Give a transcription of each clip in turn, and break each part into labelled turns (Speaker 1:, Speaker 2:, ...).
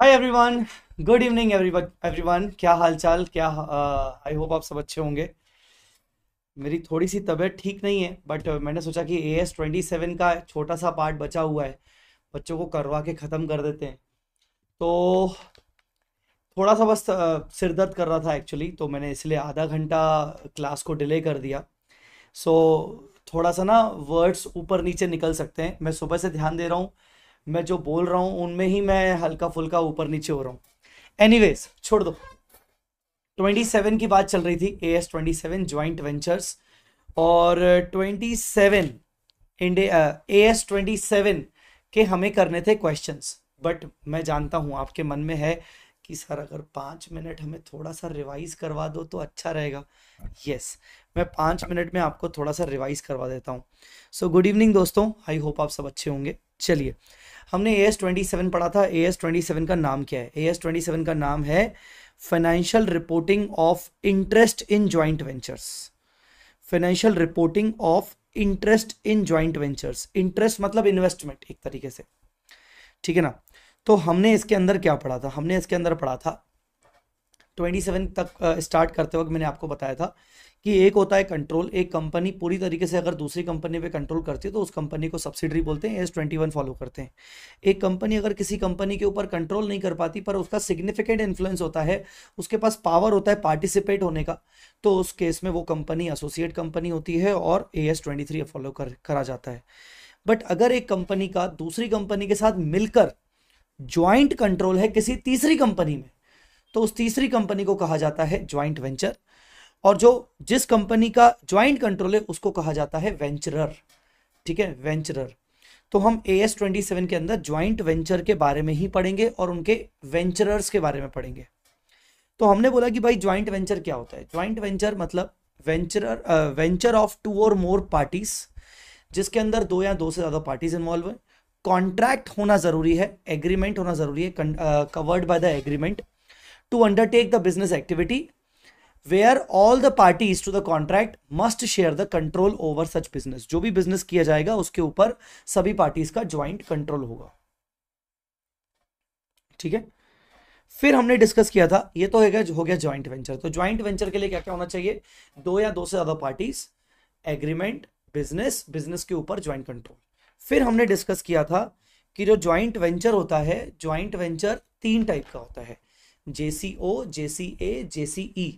Speaker 1: हाय everyone good evening everyone क्या हालचाल क्या आई uh, होप आप सब अच्छे होंगे मेरी थोड़ी सी तबीयत ठीक नहीं है बट uh, मैंने सोचा कि ए एस ट्वेंटी सेवन का छोटा सा पार्ट बचा हुआ है बच्चों को करवा के ख़त्म कर देते हैं तो थोड़ा सा बस uh, सिर दर्द कर रहा था एक्चुअली तो मैंने इसलिए आधा घंटा क्लास को डिले कर दिया सो so, थोड़ा सा ना वर्ड्स ऊपर नीचे निकल सकते हैं मैं सुबह से ध्यान दे रहा हूँ मैं जो बोल रहा हूँ उनमें ही मैं हल्का फुल्का ऊपर नीचे हो रहा हूँ एनीवेज छोड़ दो 27 की बात चल रही थी A S twenty seven joint ventures और 27 India A S twenty seven के हमें करने थे क्वेश्चंस बट मैं जानता हूँ आपके मन में है कि सर अगर पाँच मिनट हमें थोड़ा सा रिवाइज करवा दो तो अच्छा रहेगा यस yes, मैं पाँच मिनट में आपको थोड़ा सा रिवाइज करवा देता हूँ सो गुड इवनिंग दोस्तों आई होप आप सब अच्छे होंगे चलिए हमने ए एस ट्वेंटी सेवन पढ़ा था ए एस ट्वेंटी सेवन का नाम क्या है ए एस ट्वेंटी सेवन का नाम है financial reporting of interest in joint ventures financial reporting of interest in joint ventures interest मतलब इन्वेस्टमेंट एक तरीके से ठीक है ना तो हमने इसके अंदर क्या पढ़ा था हमने इसके अंदर पढ़ा था ट्वेंटी सेवन तक स्टार्ट करते वक्त मैंने आपको बताया था कि एक होता है कंट्रोल एक कंपनी पूरी तरीके से अगर दूसरी कंपनी पे कंट्रोल करती है तो उस कंपनी को सब्सिडरी बोलते हैं एस ट्वेंटी वन फॉलो करते हैं एक कंपनी अगर किसी कंपनी के ऊपर कंट्रोल नहीं कर पाती पर उसका सिग्निफिकेंट इन्फ्लुएंस होता है उसके पास पावर होता है पार्टिसिपेट होने का तो उस केस में वो कंपनी एसोसिएट कंपनी होती है और A S twenty three follow कर करा जाता है बट अगर एक कंपनी का दूसरी कंपनी के साथ मिलकर ज्वाइंट कंट्रोल है किसी तीसरी कंपनी में तो उस तीसरी कंपनी को कहा जाता है ज्वाइंट वेंचर और जो जिस कंपनी का ज्वाइंट कंट्रोल है उसको कहा जाता है वेंचरर ठीक है वेंचरर तो हम ए एस ट्वेंटी सेवन के अंदर ज्वाइंट वेंचर के बारे में ही पढ़ेंगे और उनके वेंचरर्स के बारे में पढ़ेंगे तो हमने बोला कि भाई ज्वाइंट वेंचर क्या होता है ज्वाइंट वेंचर मतलब वेंचरर वेंचर ऑफ टू और मोर पार्टीज जिसके अंदर दो या दो से ज़्यादा पार्टीज इन्वॉल्व हैं कॉन्ट्रैक्ट होना ज़रूरी है एग्रीमेंट होना ज़रूरी है covered by the agreement to undertake the business activity where all the parties to the contract must share the control over such business जो भी बिजनेस किया जाएगा उसके ऊपर सभी पार्टीज का ज्वाइंट कंट्रोल होगा ठीक है फिर हमने डिस्कस किया था ये तो हो गया ज्वाइंट वेंचर तो ज्वाइंट वेंचर के लिए क्या क्या होना चाहिए दो या दो से ज्यादा पार्टीज एग्रीमेंट बिजनेस बिजनेस के ऊपर ज्वाइंट कंट्रोल फिर हमने डिस्कस किया था कि जो ज्वाइंट वेंचर होता है ज्वाइंट वेंचर तीन टाइप का होता है जेसीओ जेसीए जेसीई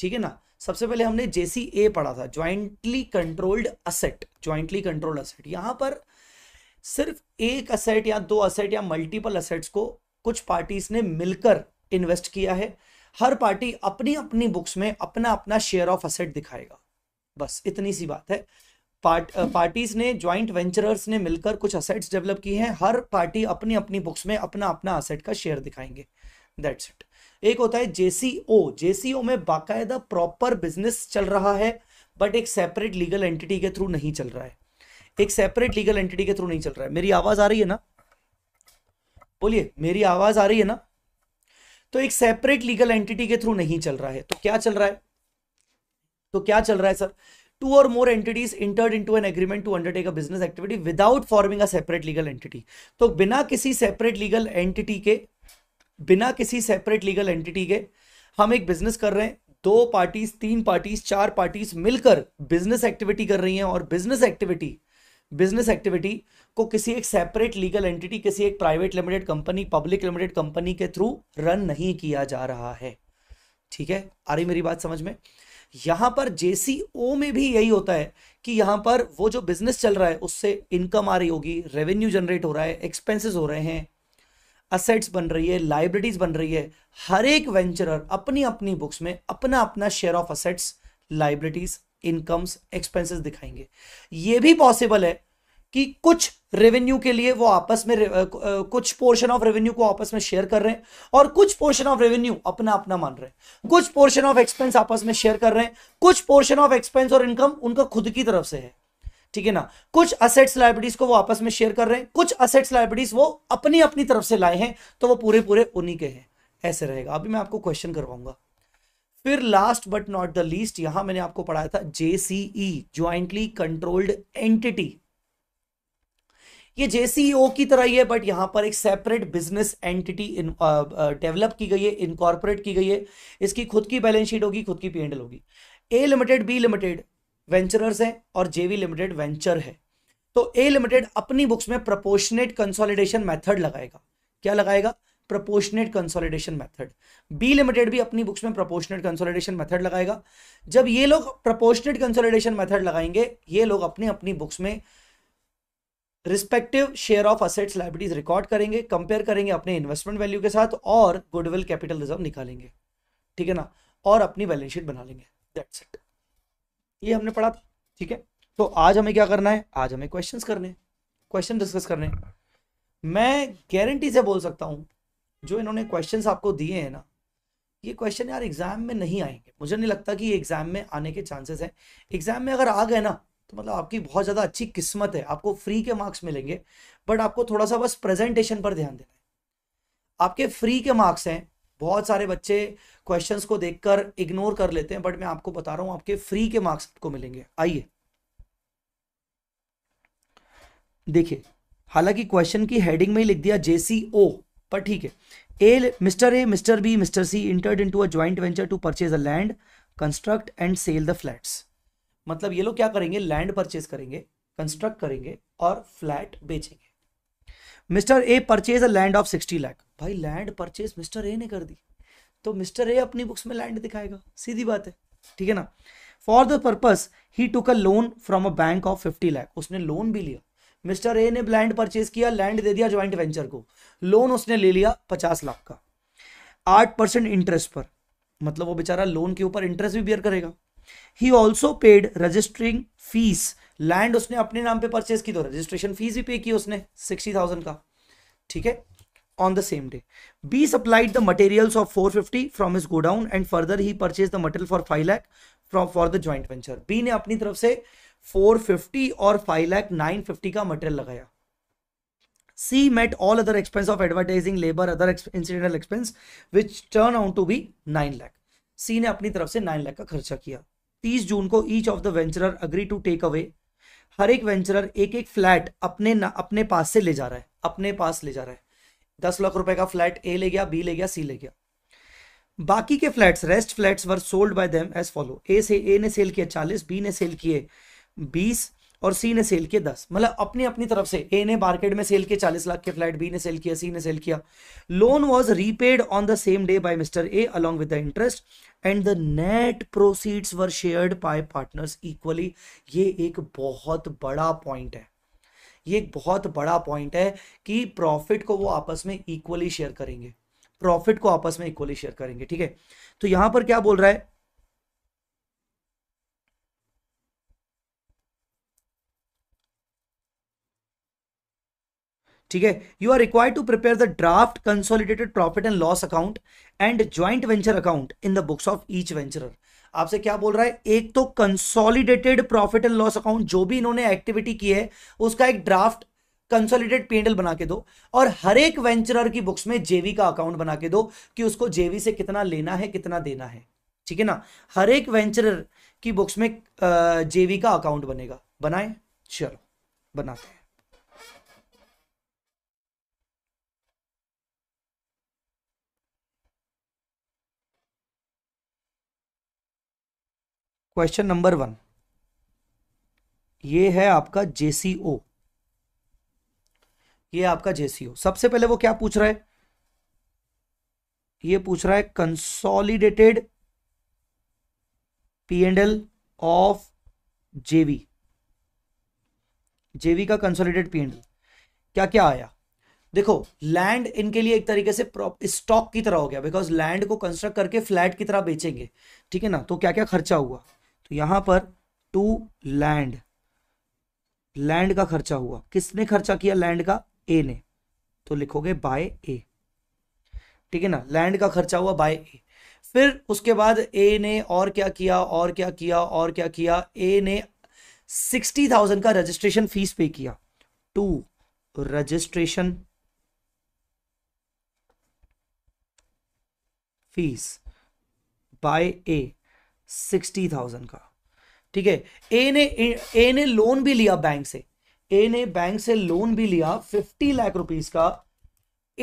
Speaker 1: ठीक है ना सबसे पहले हमने जेसी ए पढ़ा था jointly controlled asset jointly controlled asset यहां पर सिर्फ एक असेट या दो असेट या मल्टीपल असेट्स को कुछ पार्टीज ने मिलकर इन्वेस्ट किया है हर पार्टी अपनी अपनी बुक्स में अपना अपना शेयर ऑफ असेट दिखाएगा बस इतनी सी बात है पार्ट पार्टीज uh, ने ज्वाइंट वेंचरर्स ने मिलकर कुछ असेट्स डेवलप किए हैं हर पार्टी अपनी अपनी बुक्स में अपना अपना असेट का शेयर दिखाएंगे दैट्स इट एक होता है जेसीओ जेसीओ में बाकायदा प्रॉपर बिजनेस चल रहा है बट एक सेपरेट लीगल एंटिटी के थ्रू नहीं चल रहा है एक सेपरेट लीगल एंटिटी के थ्रू नहीं चल रहा है मेरी आवाज आ रही है ना बोलिए मेरी आवाज आ रही है ना तो एक सेपरेट लीगल एंटिटी के थ्रू नहीं चल रहा है तो क्या चल रहा है तो क्या चल रहा है सर टू और more entities entered into an agreement to undertake a business activity without forming a separate legal entity तो बिना किसी सेपरेट लीगल एंटिटी के बिना किसी सेपरेट लीगल एंटिटी के हम एक बिजनेस कर रहे हैं दो पार्टीज तीन पार्टीज चार पार्टीज मिलकर बिजनेस एक्टिविटी कर रही हैं और बिजनेस एक्टिविटी बिजनेस एक्टिविटी को किसी एक सेपरेट लीगल एंटिटी किसी एक private limited company public limited company के थ्रू रन नहीं किया जा रहा है ठीक है आ रही मेरी बात समझ में यहां पर जेसीओ में भी यही होता है कि यहाँ पर वो जो बिजनेस चल रहा है उससे इनकम आ रही होगी रेवेन्यू जनरेट हो रहा है एक्सपेंसेस हो रहे हैं असेट्स बन रही है लाइब्रेरीज बन रही है हर एक वेंचरर अपनी अपनी बुक्स में अपना अपना share of assets liabilities incomes expenses दिखाएंगे ये भी पॉसिबल है कि कुछ रेवेन्यू के लिए वो आपस में कुछ पोर्शन ऑफ रेवेन्यू को आपस में शेयर कर रहे हैं और कुछ पोर्शन ऑफ रेवेन्यू अपना अपना मान रहे हैं कुछ पोर्शन ऑफ एक्सपेंस आपस में शेयर कर रहे हैं कुछ पोर्शन ऑफ एक्सपेंस और इनकम उनका खुद की तरफ से है ठीक है ना कुछ असेट्स लाइब्रेटीज को वो आपस में शेयर कर रहे हैं कुछ असेट्स लाइब्रेटीज वो अपनी अपनी तरफ से लाए हैं तो वो पूरे पूरे उन्हीं के हैं ऐसे रहेगा अभी मैं आपको क्वेश्चन करवाऊंगा फिर last but not the least यहां मैंने आपको पढ़ाया था जेसीई ज्वाइंटली कंट्रोल्ड एंटिटी ये जेसीओ e की तरह ही है बट यहां पर एक सेपरेट बिजनेस एंटिटी डेवलप की गई है इनकॉर्पोरेट की गई है इसकी खुद की बैलेंस शीट होगी खुद की पी होगी A limited B limited venturers है और जेवी लिमिटेड वेंचर है तो ए लिमिटेड अपनी बुक्स में प्रपोर्शनेट कंसोलिडेशन मेथड लगाएगा क्या लगाएगा proportionate consolidation method B limited भी अपनी बुक्स में प्रपोर्शनेट कंसोलिडेशन मेथड लगाएगा जब ये लोग प्रपोर्शनेट कंसोलिडेशन मेथड लगाएंगे ये लोग अपनी अपनी बुक्स में respective share of assets liabilities record करेंगे कंपेयर करेंगे अपने इन्वेस्टमेंट वैल्यू के साथ और गुडविल कैपिटल रिजर्व निकालेंगे ठीक है ना और अपनी बैलेंस शीट बना लेंगे दैट्स इट ये हमने पढ़ा था ठीक है तो आज हमें क्या करना है आज हमें क्वेश्चंस करने क्वेश्चन डिस्कस करने मैं गारंटी से बोल सकता हूँ जो इन्होंने क्वेश्चंस आपको दिए हैं ना ये क्वेश्चन यार एग्जाम में नहीं आएंगे मुझे नहीं लगता कि एग्जाम में आने के चांसेस हैं एग्जाम में अगर आ गए ना तो मतलब आपकी बहुत ज़्यादा अच्छी किस्मत है आपको फ्री के मार्क्स मिलेंगे बट आपको थोड़ा सा बस प्रेजेंटेशन पर ध्यान देना है आपके फ्री के मार्क्स हैं बहुत सारे बच्चे क्वेश्चंस को देखकर इग्नोर कर लेते हैं बट मैं आपको बता रहा हूं आपके फ्री के मार्क्स आपको मिलेंगे आइए देखिए हालांकि क्वेश्चन की हेडिंग में ही लिख दिया ओ पर ठीक है A Mister A Mister B Mister C entered into a joint venture to purchase a land construct and sell the flats मतलब ये लोग क्या करेंगे लैंड परचेज करेंगे कंस्ट्रक्ट करेंगे और फ्लैट बेचेंगे Mister A purchase a land of sixty lakh भाई लैंड परचेज मिस्टर ए ने कर दी तो मिस्टर ए अपनी बुक्स में लैंड दिखाएगा सीधी बात है ठीक है ना for the purpose he took a loan from a bank of fifty lakh उसने लोन भी लिया मिस्टर ए ने लैंड परचेज किया लैंड दे दिया ज्वाइंट वेंचर को लोन उसने ले लिया पचास लाख का आठ परसेंट इंटरेस्ट पर मतलब वो बेचारा लोन के ऊपर इंटरेस्ट भी बियर करेगा he also paid registering fees land उसने अपने नाम पे परचेज की तो रजिस्ट्रेशन फीस भी पे की उसने सिक्सटी थाउजेंड का ठीक है on the same day B supplied the material of four fifty from his godown and further he purchase the material for five lakh from for the joint venture B ने अपनी तरफ से four fifty और five lakh nine fifty का material लगाया C met all other expense of advertising labour other incidental expense which turn out to be nine lakh C ने अपनी तरफ से नाइन लैख का खर्चा किया तीस जून को each of the venture agree to take away हर एक वेंचरर एक एक फ्लैट अपने न, अपने पास से ले जा रहा है अपने पास ले जा रहा है दस लाख रुपए का फ्लैट ए ले गया बी ले गया सी ले गया बाकी के flats rest flats were sold by them as follow A से ए ने सेल किया चालीस बी ने सेल किए बीस और सी ने सेल किए दस मतलब अपनी अपनी तरफ से ए ने मार्केट में सेल किए चालीस लाख के फ्लैट बी ने सेल किया सी ने सेल किया loan was repaid on the same day by Mister A along with the interest and the net proceeds were shared by partners equally ये एक बहुत बड़ा पॉइंट है ये एक बहुत बड़ा पॉइंट है कि प्रॉफिट को वो आपस में इक्वली शेयर करेंगे प्रॉफिट को आपस में इक्वली शेयर करेंगे ठीक है तो यहां पर क्या बोल रहा है ठीक है you are required to prepare the draft consolidated profit and loss account and joint venture account in the books of each venturer आपसे क्या बोल रहा है एक तो consolidated profit and loss account जो भी इन्होंने एक्टिविटी की है उसका एक ड्राफ्ट कंसोलिडेट पीएनएल बना के दो और हर एक वेंचरर की बुक्स में जेवी का अकाउंट बना के दो कि उसको जेवी से कितना लेना है कितना देना है ठीक है ना हर एक वेंचरर की बुक्स में जेवी का अकाउंट बनेगा बनाए चलो बनाते हैं क्वेश्चन नंबर वन ये है आपका जेसीओ ये आपका जेसीओ सबसे पहले वो क्या पूछ रहा है ये पूछ रहा है consolidated P and L of JV JV का कंसोलिडेटेड पी एंड एल क्या क्या आया देखो लैंड इनके लिए एक तरीके से स्टॉक की तरह हो गया बिकॉज लैंड को कंस्ट्रक्ट करके फ्लैट की तरह बेचेंगे ठीक है ना तो क्या क्या खर्चा हुआ तो यहां पर टू लैंड लैंड का खर्चा हुआ किसने खर्चा किया लैंड का ए ने तो लिखोगे बाय ए ठीक है ना लैंड का खर्चा हुआ बाय ए फिर उसके बाद ए ने और क्या किया और क्या किया और क्या किया ए ने सिक्सटी थाउजेंड का रजिस्ट्रेशन फीस पे किया to registration fees by A sixty thousand का ठीक है ए ने ए ने लोन भी लिया बैंक से ए ने बैंक से लोन भी लिया फिफ्टी लाख रुपीज का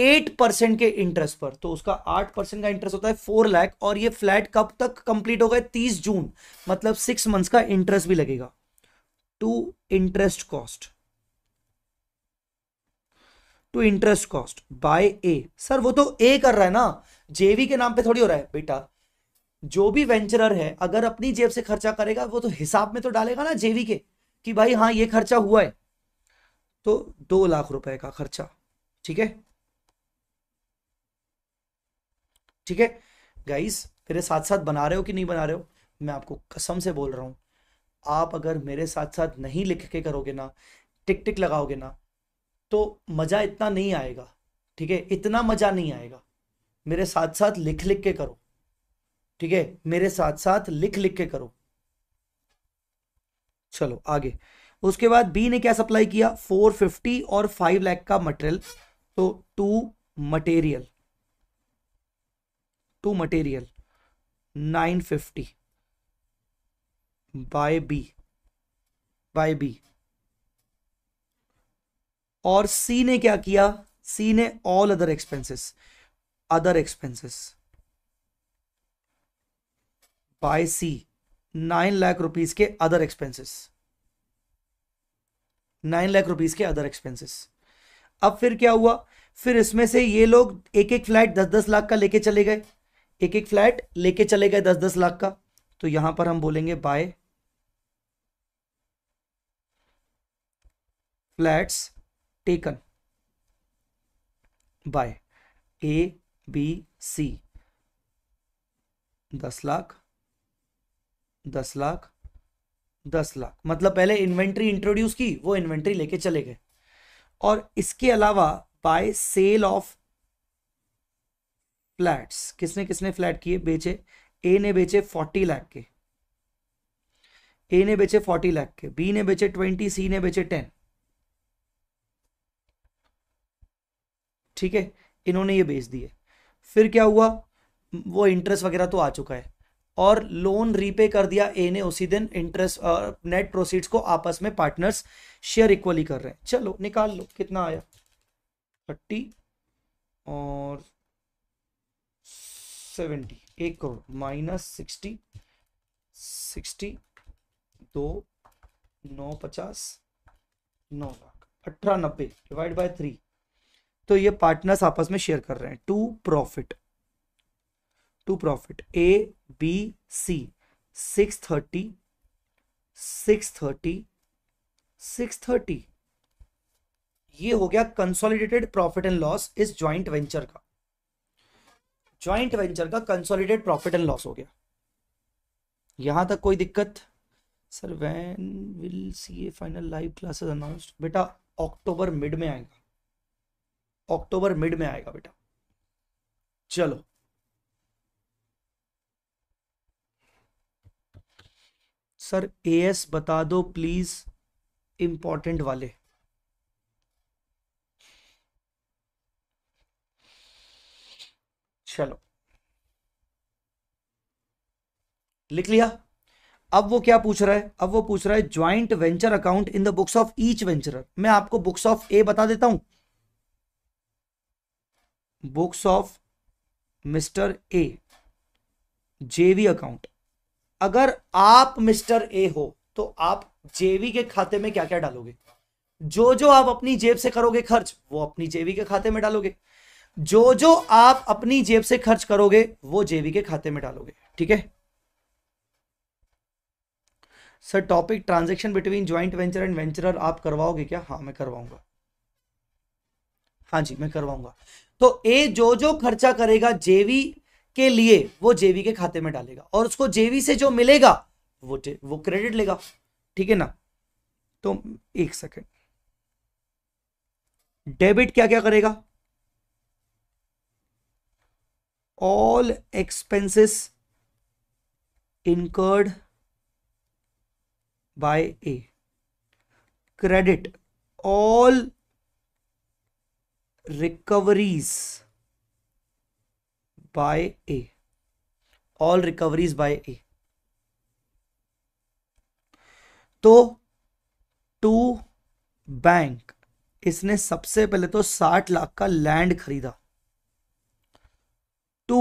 Speaker 1: एट परसेंट के इंटरेस्ट पर तो उसका आठ परसेंट का इंटरेस्ट होता है फोर लाख और ये फ्लैट कब तक कंप्लीट होगा तीस जून मतलब सिक्स मंथ्स का इंटरेस्ट भी लगेगा to interest cost to interest cost by A sir वो तो ए कर रहा है ना जेवी के नाम पे थोड़ी हो रहा है बेटा जो भी वेंचरर है अगर अपनी जेब से खर्चा करेगा वो तो हिसाब में तो डालेगा ना जेवी के कि भाई हाँ ये खर्चा हुआ है तो दो लाख रुपए का खर्चा ठीक है ठीक है गाइस मेरे साथ साथ बना रहे हो कि नहीं बना रहे हो मैं आपको कसम से बोल रहा हूं आप अगर मेरे साथ साथ नहीं लिख के करोगे ना टिक टिक लगाओगे ना तो मज़ा इतना नहीं आएगा ठीक है इतना मज़ा नहीं आएगा मेरे साथ साथ लिख लिख के करो ठीक है मेरे साथ साथ लिख लिख के करो चलो आगे उसके बाद बी ने क्या सप्लाई किया 450 और 5 लाख का मटेरियल तो to material to material 950 by B by B और सी ने क्या किया सी ने all other expenses other expenses by C nine lakh rupees के other expenses nine lakh rupees के अदर एक्सपेंसेस अब फिर क्या हुआ फिर इसमें से ये लोग एक एक फ्लैट दस दस लाख का लेके चले गए एक एक फ्लैट लेके चले गए दस दस लाख का तो यहां पर हम बोलेंगे by flats taken by A B C दस लाख दस लाख दस लाख मतलब पहले इन्वेंट्री इंट्रोड्यूस की वो इन्वेंट्री लेके चले गए और इसके अलावा बाय सेल ऑफ फ्लैट्स किसने किसने फ्लैट किए बेचे ए ने बेचे फोर्टी लाख के ए ने बेचे फोर्टी लाख के बी ने बेचे ट्वेंटी सी ने बेचे टेन ठीक है इन्होंने ये बेच दिए फिर क्या हुआ वो इंटरेस्ट वगैरह तो आ चुका है और लोन रीपे कर दिया ए ने उसी दिन इंटरेस्ट नेट प्रोसीड्स को आपस में पार्टनर्स शेयर इक्वली कर रहे हैं चलो निकाल लो कितना आया थर्टी और सेवेंटी एक करोड़ माइनस सिक्सटी सिक्सटी दो नौ पचास नौ लाख अठारह नब्बे डिवाइड बाय थ्री तो ये पार्टनर्स आपस में शेयर कर रहे हैं to profit to profit A B C six thirty six thirty six thirty ये हो गया कंसोलिडेटेड प्रॉफिट एंड लॉस इस ज्वाइंट वेंचर का ज्वाइंट वेंचर का कंसोलिडेटेड प्रॉफिट एंड लॉस हो गया यहां तक कोई दिक्कत sir when will C A final live classes announced बेटा अक्टूबर मिड में आएगा अक्टूबर मिड में आएगा बेटा चलो सर एएस बता दो प्लीज इंपॉर्टेंट वाले चलो लिख लिया अब वो क्या पूछ रहा है अब वो पूछ रहा है joint venture account in the books of each venturer मैं आपको बुक्स ऑफ ए बता देता हूं बुक्स ऑफ मिस्टर ए जेवी अकाउंट अगर आप मिस्टर ए हो तो आप जेवी के खाते में क्या क्या डालोगे जो जो आप अपनी जेब से करोगे खर्च वो अपनी जेवी के खाते में डालोगे जो जो आप अपनी जेब से खर्च करोगे वो जेवी के खाते में डालोगे ठीक है sir topic transaction between joint venture and venturer आप करवाओगे क्या हाँ मैं करवाऊंगा हाँ जी मैं करवाऊंगा तो ए जो जो खर्चा करेगा जेवी के लिए वो जेवी के खाते में डालेगा और उसको जेवी से जो मिलेगा वो वो क्रेडिट लेगा ठीक है ना तो एक सेकेंड डेबिट क्या क्या करेगा all expenses incurred by A credit all recoveries by A. All recoveries by A. तो टू बैंक इसने सबसे पहले तो साठ लाख का लैंड खरीदा टू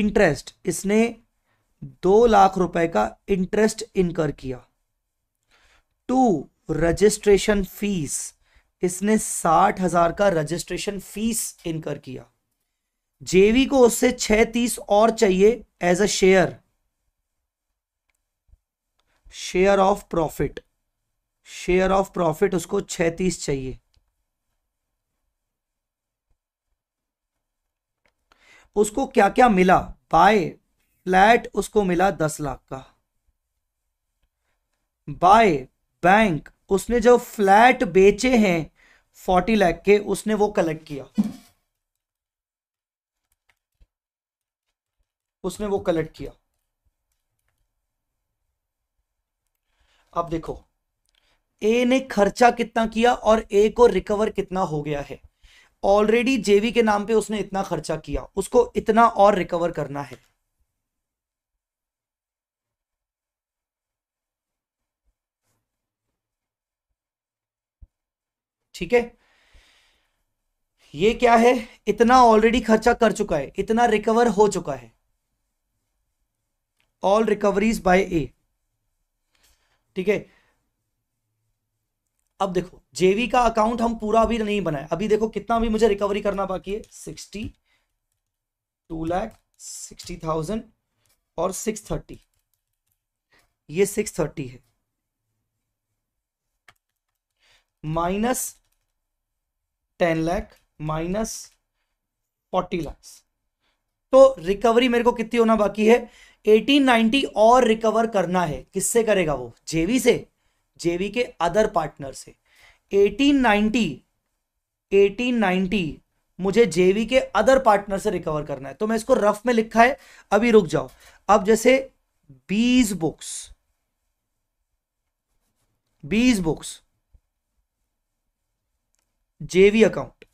Speaker 1: इंटरेस्ट इसने दो लाख रुपए का इंटरेस्ट इनकर किया टू रजिस्ट्रेशन फीस इसने साठ हजार का रजिस्ट्रेशन फीस इनकर किया जेवी को उससे छह तीस और चाहिए as a share share of profit share of profit उसको छह तीस चाहिए उसको क्या क्या मिला बाय फ्लैट उसको मिला दस लाख का बाय बैंक उसने जो फ्लैट बेचे हैं फोर्टी लाख के उसने वो कलेक्ट किया उसने वो कलेक्ट किया अब देखो ए ने खर्चा कितना किया और ए को रिकवर कितना हो गया है ऑलरेडी जेवी के नाम पे उसने इतना खर्चा किया उसको इतना और रिकवर करना है ठीक है ये क्या है इतना ऑलरेडी खर्चा कर चुका है इतना रिकवर हो चुका है ऑल रिकवरीज बाय ए ठीक है अब देखो जेवी का अकाउंट हम पूरा अभी नहीं बनाए अभी देखो कितना भी मुझे रिकवरी करना बाकी है sixty two lakh sixty thousand और सिक्स थर्टी ये सिक्स थर्टी है minus ten lakh minus forty lakhs तो रिकवरी मेरे को कितनी होना बाकी है 1890 और रिकवर करना है किससे करेगा वो जेवी से जेवी के अदर पार्टनर से 1890 1890 मुझे जेवी के अदर पार्टनर से रिकवर करना है तो मैं इसको रफ में लिखा है अभी रुक जाओ अब जैसे 20 books 20 books JV account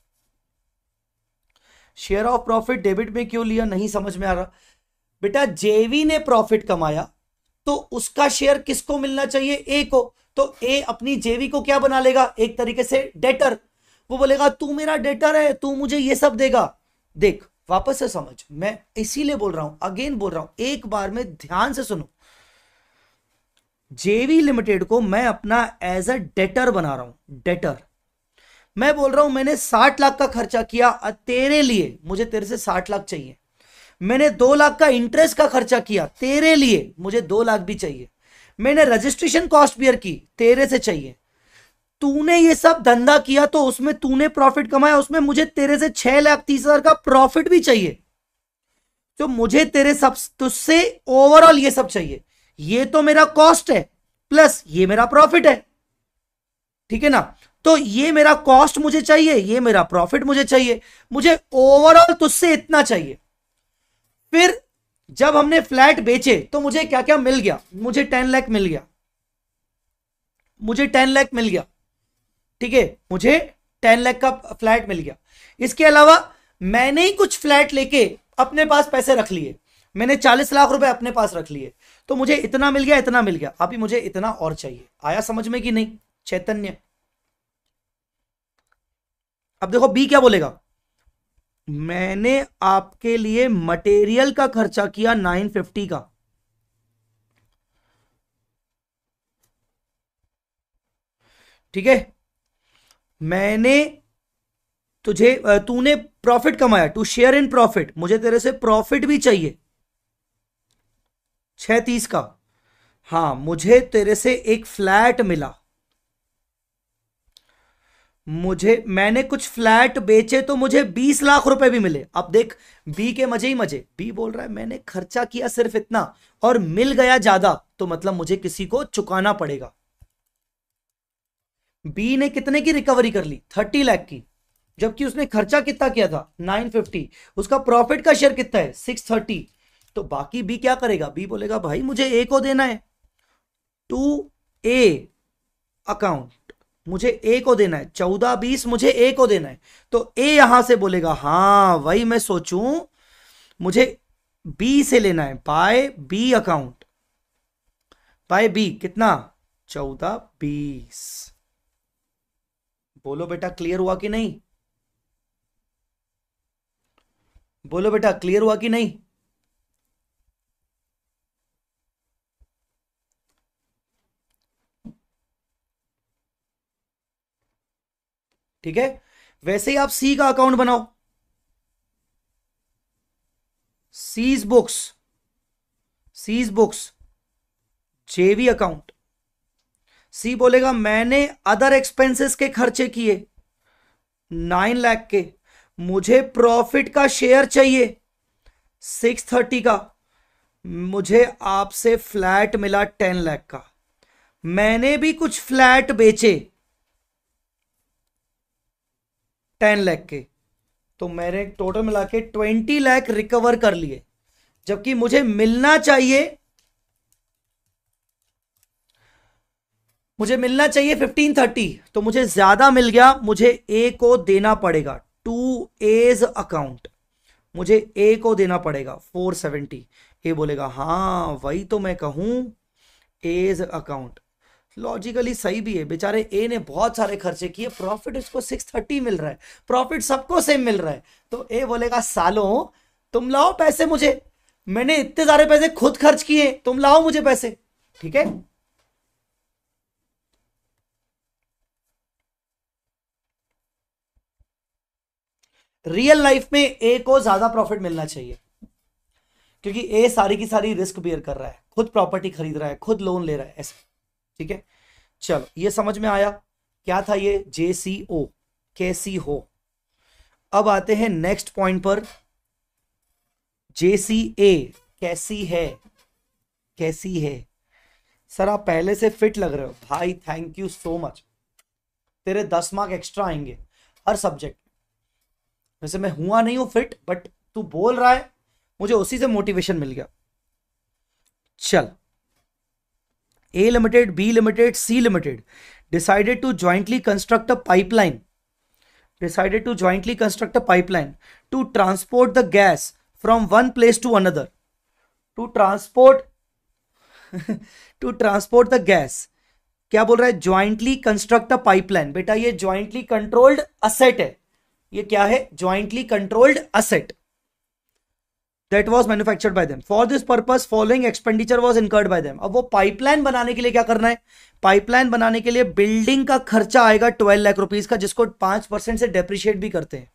Speaker 1: share of profit debit में क्यों लिया नहीं समझ में आ रहा बेटा जेवी ने प्रॉफिट कमाया तो उसका शेयर किसको मिलना चाहिए ए को तो ए अपनी जेवी को क्या बना लेगा एक तरीके से डेटर वो बोलेगा तू मेरा डेटर है तू मुझे ये सब देगा देख वापस से समझ मैं इसीलिए बोल रहा हूं अगेन बोल रहा हूं एक बार में ध्यान से सुनो जेवी लिमिटेड को मैं अपना एज अ डेटर बना रहा हूं डेटर मैं बोल रहा हूं मैंने साठ लाख का खर्चा किया तेरे लिए मुझे तेरे से साठ लाख चाहिए मैंने दो लाख का इंटरेस्ट का खर्चा किया तेरे लिए मुझे दो लाख भी चाहिए मैंने रजिस्ट्रेशन कॉस्ट बियर की तेरे से चाहिए तूने ये सब धंधा किया तो उसमें तूने प्रॉफिट कमाया उसमें मुझे तेरे से छह लाख तीस हजार का प्रॉफिट भी चाहिए तो मुझे तेरे सब तुझसे ओवरऑल ये सब चाहिए ये तो मेरा कॉस्ट है प्लस ये मेरा प्रॉफिट है ठीक है ना तो ये मेरा कॉस्ट मुझे चाहिए ये मेरा प्रॉफिट मुझे चाहिए मुझे ओवरऑल तुझसे इतना चाहिए फिर जब हमने फ्लैट बेचे तो मुझे क्या क्या मिल गया मुझे टेन लैख मिल गया मुझे टेन लैख मिल गया ठीक है मुझे टेन लैख का फ्लैट मिल गया इसके अलावा मैंने ही कुछ फ्लैट लेके अपने पास पैसे रख लिए मैंने चालीस लाख रुपए अपने पास रख लिए तो मुझे इतना मिल गया इतना मिल गया अभी मुझे इतना और चाहिए आया समझ में कि नहीं चैतन्य अब देखो बी क्या बोलेगा मैंने आपके लिए मटेरियल का खर्चा किया नाइन फिफ्टी का ठीक है मैंने तुझे तूने प्रॉफिट कमाया टू शेयर इन प्रॉफिट मुझे तेरे से प्रॉफिट भी चाहिए छह तीस का हाँ मुझे तेरे से एक फ्लैट मिला मुझे मैंने कुछ फ्लैट बेचे तो मुझे बीस लाख रुपए भी मिले अब देख बी के मजे ही मजे बी बोल रहा है मैंने खर्चा किया सिर्फ इतना और मिल गया ज्यादा तो मतलब मुझे किसी को चुकाना पड़ेगा बी ने कितने की रिकवरी कर ली थर्टी लाख की जबकि उसने खर्चा कितना किया था नाइन फिफ्टी उसका प्रॉफिट का शेयर कितना है सिक्स थर्टी तो बाकी बी क्या करेगा बी बोलेगा भाई मुझे ए को देना है टू ए अकाउंट मुझे ए को देना है चौदह बीस मुझे ए को देना है तो ए यहां से बोलेगा हाँ वही मैं सोचूं मुझे बी से लेना है by B account by B कितना चौदह बीस बोलो बेटा क्लियर हुआ कि नहीं बोलो बेटा क्लियर हुआ कि नहीं ठीक है वैसे ही आप सी का अकाउंट बनाओ C's books C's books JV account C बोलेगा मैंने अदर एक्सपेंसेस के खर्चे किए नाइन लाख के मुझे प्रॉफिट का शेयर चाहिए सिक्स थर्टी का मुझे आपसे फ्लैट मिला टेन लाख का मैंने भी कुछ फ्लैट बेचे टेन लैख के तो मैंने टोटल मिला के ट्वेंटी लैख रिकवर कर लिए जबकि मुझे मिलना चाहिए मुझे मिलना चाहिए फिफ्टीन थर्टी तो मुझे ज्यादा मिल गया मुझे ए को देना पड़ेगा टू एज अकाउंट मुझे ए को देना पड़ेगा फोर सेवेंटी ये बोलेगा हाँ वही तो मैं कहूं एज अकाउंट लॉजिकली सही भी है बेचारे ए ने बहुत सारे खर्चे किए प्रॉफिट उसको सिक्स थर्टी मिल रहा है प्रॉफिट सबको सेम मिल रहा है तो ए बोलेगा सालों तुम लाओ पैसे मुझे मैंने इतने सारे पैसे खुद खर्च किए तुम लाओ मुझे पैसे ठीक है रियल लाइफ में ए को ज्यादा प्रॉफिट मिलना चाहिए क्योंकि ए सारी की सारी रिस्क बियर कर रहा है खुद प्रॉपर्टी खरीद रहा है खुद लोन ले रहा है ऐसा ठीक है चलो ये समझ में आया क्या था ये जे सी ओ कैसी हो अब आते हैं नेक्स्ट पॉइंट पर जे सी ए कैसी है कैसी है सर आप पहले से फिट लग रहे हो भाई थैंक यू सो मच तेरे दस मार्क एक्स्ट्रा आएंगे हर सब्जेक्ट वैसे मैं हुआ नहीं हूं फिट बट तू बोल रहा है मुझे उसी से मोटिवेशन मिल गया चल A limited B limited C limited decided to jointly construct a pipeline decided to jointly construct a pipeline to transport the gas from one place to another to transport to transport the gas क्या बोल रहा है jointly construct a pipeline बेटा ये jointly controlled asset है ये क्या है jointly controlled asset that was manufactured by them for this purpose following expenditure was incurred by them अब वो पाइपलाइन बनाने के लिए क्या करना है पाइपलाइन बनाने के लिए बिल्डिंग का खर्चा आएगा ट्वेल्व लाख रुपीज का जिसको पांच परसेंट से डेप्रिशिएट भी करते हैं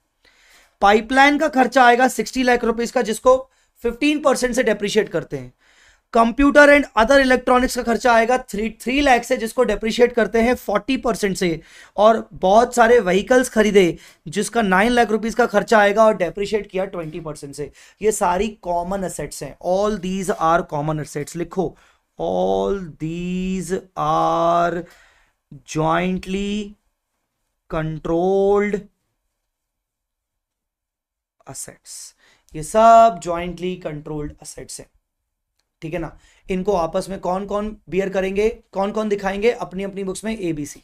Speaker 1: पाइपलाइन का खर्चा आएगा सिक्सटी लाख रुपीज का जिसको फिफ्टीन परसेंट से डेप्रिशिएट करते हैं कंप्यूटर एंड अदर इलेक्ट्रॉनिक्स का खर्चा आएगा थ्री थ्री लैख से जिसको डेप्रिशिएट करते हैं फोर्टी परसेंट से और बहुत सारे व्हीकल्स खरीदे जिसका नाइन लाख रुपीज़ का खर्चा आएगा और डेप्रिशिएट किया ट्वेंटी परसेंट से ये सारी कॉमन असेट्स हैं all these are common assets लिखो all these are jointly controlled assets ये सब ज्वाइंटली कंट्रोल्ड असेट्स हैं ठीक है ना इनको आपस में कौन कौन बियर करेंगे कौन कौन दिखाएंगे अपनी अपनी बुक्स में A B C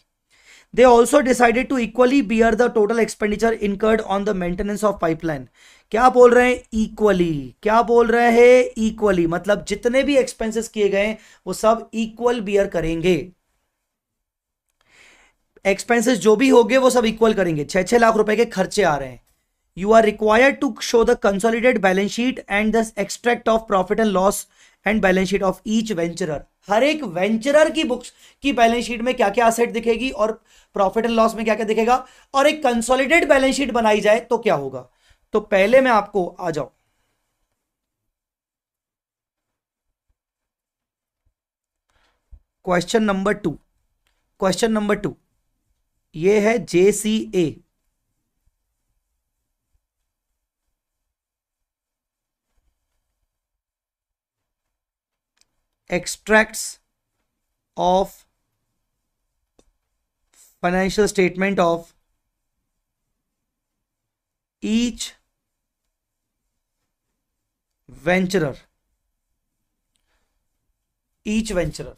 Speaker 1: they also decided to equally bear the total expenditure incurred on the maintenance of pipeline क्या बोल रहे हैं इक्वली क्या बोल रहे हैं इक्वली मतलब जितने भी एक्सपेंसेस किए गए वो सब इक्वल बियर करेंगे एक्सपेंसेस जो भी होंगे वो सब इक्वल करेंगे छह छह लाख रुपए के खर्चे आ रहे हैं you are required to show the consolidate balance sheet and the extract of profit and loss and balance sheet of each venturer हर एक वेंचरर की बुक्स की बैलेंस शीट में क्या क्या असेट दिखेगी और प्रॉफिट एंड लॉस में क्या क्या दिखेगा और एक कंसोलिडेट बैलेंस शीट बनाई जाए तो क्या होगा तो पहले मैं आपको आ जाओ question number two question number two ये है जे सी ए extracts of financial statement of each venturer each venturer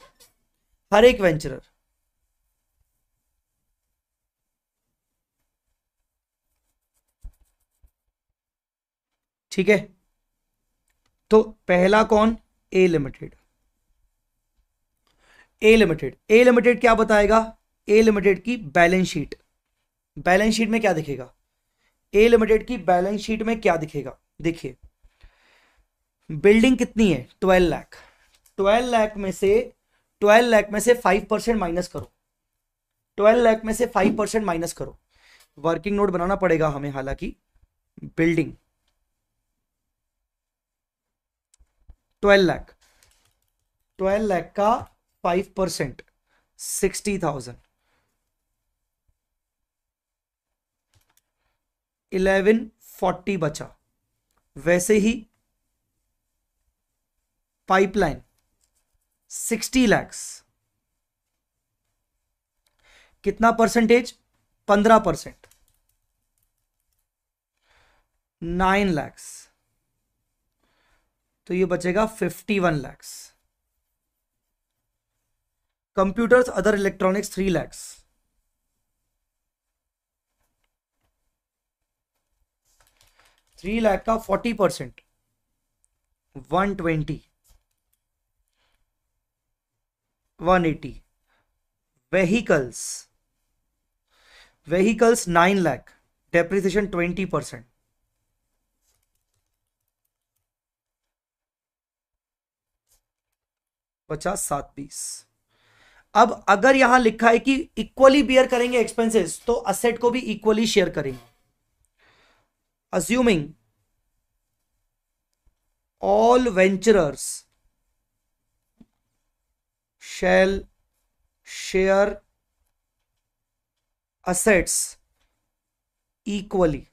Speaker 1: har ek venturer ठीक है तो पहला कौन A limited A limited A limited क्या बताएगा ए लिमिटेड की बैलेंस शीट बैलेंस शीट में क्या दिखेगा ए लिमिटेड की बैलेंस शीट में क्या दिखेगा देखिए बिल्डिंग कितनी है ट्वेल्व लाख ट्वेल्व लाख में से ट्वेल्व लाख में से फाइव परसेंट माइनस करो ट्वेल्व लाख में से फाइव परसेंट माइनस करो वर्किंग नोट बनाना पड़ेगा हमें हालांकि building twelve lakh twelve lakh का five percent sixty thousand eleven forty बचा वैसे ही पाइपलाइन सिक्सटी लैक्स कितना परसेंटेज पंद्रह परसेंट नाइन लैक्स तो ये बचेगा fifty one lakhs computers other electronics three lakhs three lakh का forty percent one twenty one eighty vehicles vehicles nine lakh depreciation twenty percent पचास सात बीस अब अगर यहां लिखा है कि इक्वली बियर करेंगे एक्सपेंसेस तो असेट को भी इक्वली शेयर करेंगे assuming all venturers shall share assets equally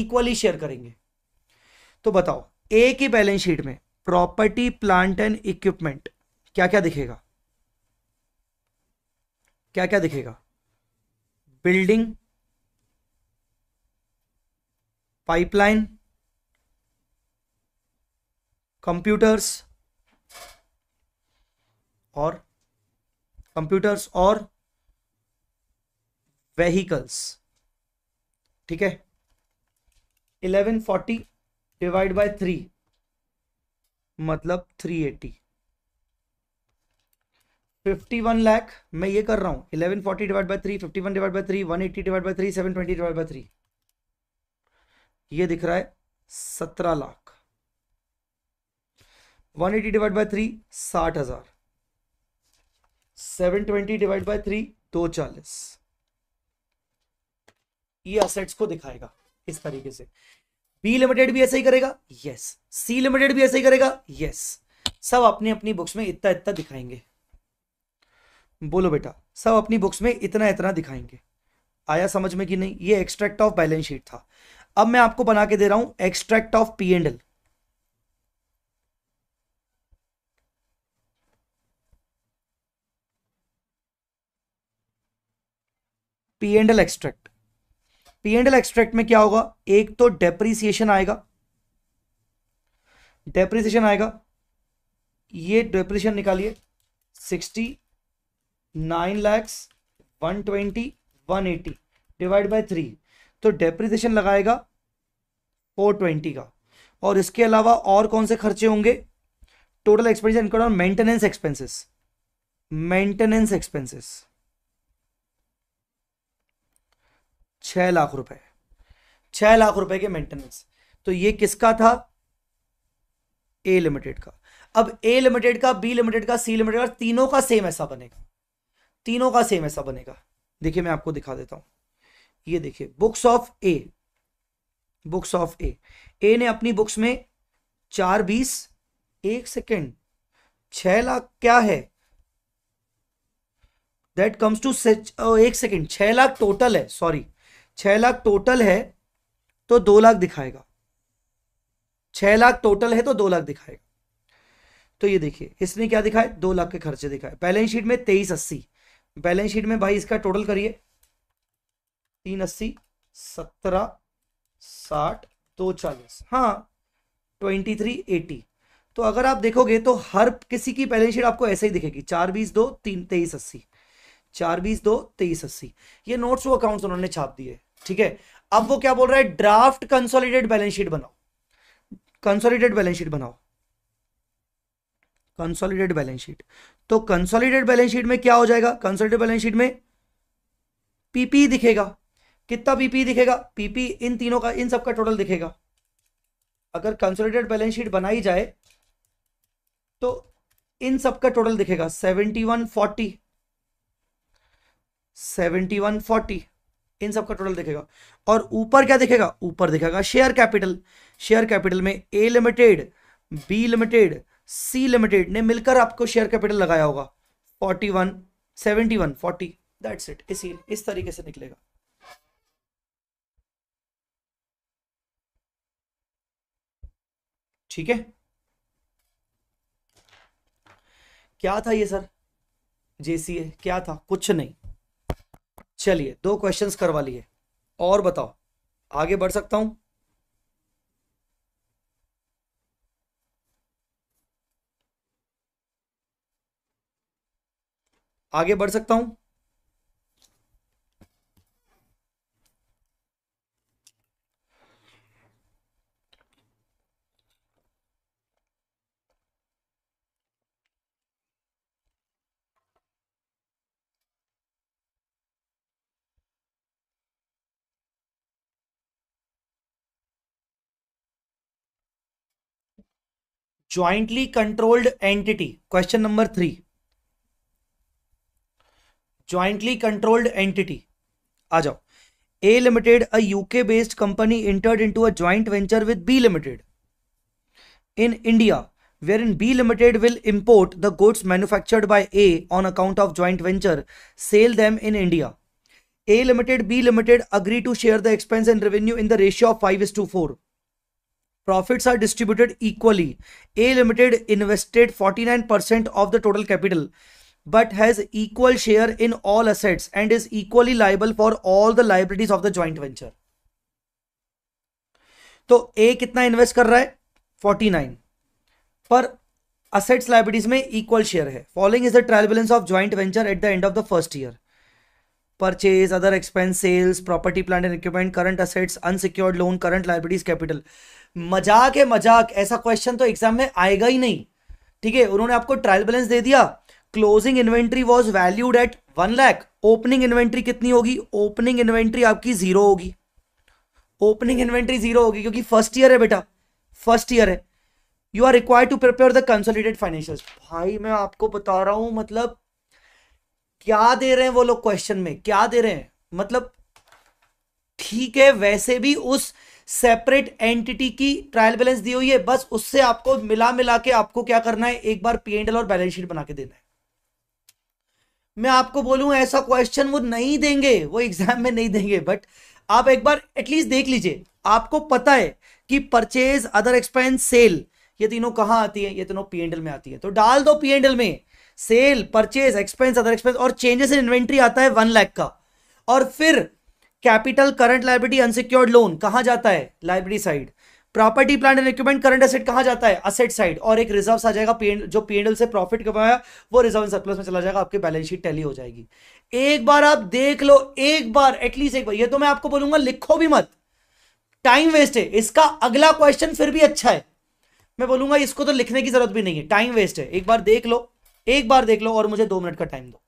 Speaker 1: equally share करेंगे तो बताओ ए की बैलेंस शीट में प्रॉपर्टी प्लांट एंड इक्विपमेंट क्या क्या दिखेगा क्या क्या दिखेगा बिल्डिंग पाइपलाइन कंप्यूटर्स और कंप्यूटर्स और वेहीकल्स ठीक है eleven forty divide by three मतलब three eighty fifty one lakh मैं ये कर रहा हूं eleven forty divide by three fifty one divide by three one eighty divide by three seven twenty divide by three ये दिख रहा है सत्रह lakh one eighty divide by three साठ हजार seven twenty divide by three दो चालीस ये असेट्स को दिखाएगा इस तरीके से बी लिमिटेड भी ऐसा ही करेगा यस सी लिमिटेड भी ऐसा ही करेगा यस सब अपनी अपनी बुक्स में इतना इतना दिखाएंगे बोलो बेटा सब अपनी बुक्स में इतना इतना दिखाएंगे आया समझ में कि नहीं ये एक्सट्रैक्ट ऑफ बैलेंस शीट था अब मैं आपको बना के दे रहा हूं extract of P and L P and L extract P and L extract में क्या होगा एक तो डेप्रिसिएशन आएगा डेप्रीसिएशन आएगा ये डेप्रिसिएशन निकालिए sixty nine lakhs one twenty one eighty divide by three तो डेप्रिसिएशन लगाएगा फोर ट्वेंटी का और इसके अलावा और कौन से खर्चे होंगे total expenses include maintenance expenses maintenance expenses छह लाख रुपए छह लाख रुपए के मेंटेनेंस तो ये किसका था ए लिमिटेड का अब ए लिमिटेड का बी लिमिटेड का सी लिमिटेड का तीनों का सेम ऐसा बनेगा तीनों का सेम ऐसा बनेगा देखिए मैं आपको दिखा देता हूं ये देखिए books of A books of A A ने अपनी बुक्स में चार बीस एक सेकेंड छह लाख क्या है दैट कम्स टू एक सेकेंड छह लाख टोटल है सॉरी छह लाख टोटल है तो दो लाख दिखाएगा छह लाख टोटल है तो दो लाख दिखाएगा तो ये देखिए इसने क्या दिखाया दो लाख के खर्चे दिखाए बैलेंस शीट में तेईस अस्सी बैलेंस शीट में भाई इसका टोटल करिए तीन अस्सी सत्रह साठ दो चालीस हाँ ट्वेंटी थ्री एटी तो अगर आप देखोगे तो हर किसी की बैलेंस शीट आपको ऐसे ही दिखेगी चार बीस दो तीन तेईस अस्सी चार बीस दो तेईस अस्सी ये नोट्स वो अकाउंट्स उन्होंने छाप दिए ठीक है अब वो क्या बोल रहा है ड्राफ्ट कंसोलिडेट बैलेंस शीट बनाओ कंसोलिडेट बैलेंस शीट बनाओ कंसोलिडेट बैलेंस शीट तो कंसोलिडेट बैलेंस शीट में क्या हो जाएगा कंसोलिडेट बैलेंस शीट में पीपी दिखेगा कितना पीपी दिखेगा पीपी इन तीनों का इन सबका टोटल दिखेगा अगर कंसोलिडेट बैलेंस शीट बनाई जाए तो इन सबका टोटल दिखेगा seventy one forty seventy one forty इन सबका टोटल दिखेगा और ऊपर क्या दिखेगा ऊपर दिखेगा शेयर कैपिटल शेयर कैपिटल में A limited B limited C limited ने मिलकर आपको शेयर कैपिटल लगाया होगा forty one seventy one forty that's it इसी इस तरीके से निकलेगा ठीक है क्या था ये सर जेसीए क्या था कुछ नहीं चलिए दो क्वेश्चंस करवा लिए और बताओ आगे बढ़ सकता हूं आगे बढ़ सकता हूं jointly controlled entity question number three Jointly controlled entity. आ जाओ A limited a UK based company entered into a joint venture with B in India, wherein B Limited will import the goods manufactured by A on account of joint venture, sell them in India. A Limited, B Limited agree to share the expense and revenue in the ratio of 5 is to 4. Profits are distributed equally. A Limited invested 49% of the total capital but has equal share in all assets and is equally liable for all the liabilities of the joint venture तो ए कितना invest कर रहा है 49 पर assets liabilities में equal share है following is the trial balance of joint venture at the end of the first year purchase other expense sales property plant and equipment current assets unsecured loan current liabilities capital मजाक है मजाक ऐसा question तो exam में आएगा ही नहीं ठीक है उन्होंने आपको ट्रायल बैलेंस दे दिया closing inventory was valued at one lakh opening inventory कितनी होगी ओपनिंग इन्वेंट्री आपकी जीरो होगी ओपनिंग इन्वेंट्री जीरो होगी क्योंकि फर्स्ट ईयर है बेटा फर्स्ट ईयर है you are required to prepare the consolidate financial भाई मैं आपको बता रहा हूं मतलब क्या दे रहे हैं वो लोग क्वेश्चन में क्या दे रहे हैं मतलब ठीक है वैसे भी उस सेपरेट एंटिटी की ट्रायल बैलेंस दी हुई है बस उससे आपको मिला मिला के आपको क्या करना है एक बार पी एंड और बैलेंस शीट बना के देना है मैं आपको बोलूँ ऐसा क्वेश्चन वो नहीं देंगे वो एग्जाम में नहीं देंगे बट आप एक बार एटलीस्ट देख लीजिए आपको पता है कि परचेज अदर एक्सपेंस सेल ये तीनों कहाँ आती है ये तीनों पी में आती है तो डाल दो पी में sale purchase expense other expense और चेंजेस इन इन्वेंट्री आता है वन लैख का और फिर capital current liability unsecured loan कहाँ जाता है liability side property plant and equipment current asset कहाँ जाता है असेट साइड और एक रिजर्व आ जाएगा पेन जो पीएनएल से प्रॉफिट कमाया वो रिजर्व सरप्लस में चला जाएगा आपकी बैलेंस शीट टैली हो जाएगी एक बार आप देख लो एक बार एटलीस्ट एक बार ये तो मैं आपको बोलूंगा लिखो भी मत टाइम वेस्ट है इसका अगला क्वेश्चन फिर भी अच्छा है मैं बोलूंगा इसको तो लिखने की जरूरत भी नहीं है टाइम वेस्ट है एक बार देख लो एक बार देख लो और मुझे दो मिनट का टाइम दो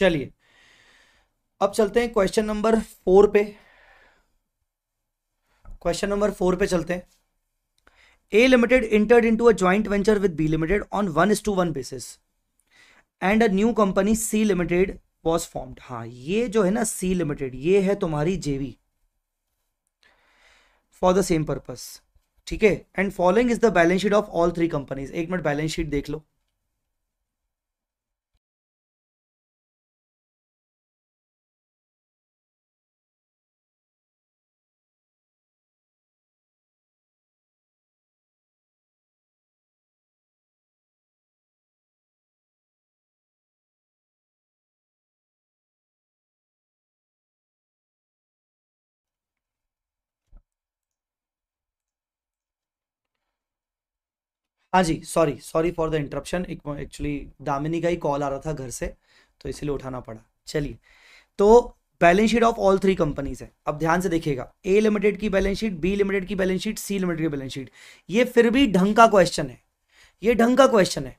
Speaker 1: चलिए अब चलते हैं क्वेश्चन नंबर फोर पे क्वेश्चन नंबर फोर पे चलते हैं A limited entered into a joint venture with B limited on one is to one basis and a new company C limited was formed हाँ ये जो है ना सी लिमिटेड ये है तुम्हारी जेवी फॉर द सेम पर्पस ठीक है and following is the balance sheet of all three companies एक मिनट बैलेंस शीट देख लो हाँ जी sorry sorry for the interruption actually Damini का ही कॉल आ रहा था घर से तो इसलिए उठाना पड़ा चलिए तो balance sheet of all three companies है अब ध्यान से देखिएगा ए लिमिटेड की बैलेंस शीट बी लिमिटेड की बैलेंस शीट सी लिमिटेड की बैलेंस शीट ये फिर भी ढंग का क्वेश्चन है ये ढंग का क्वेश्चन है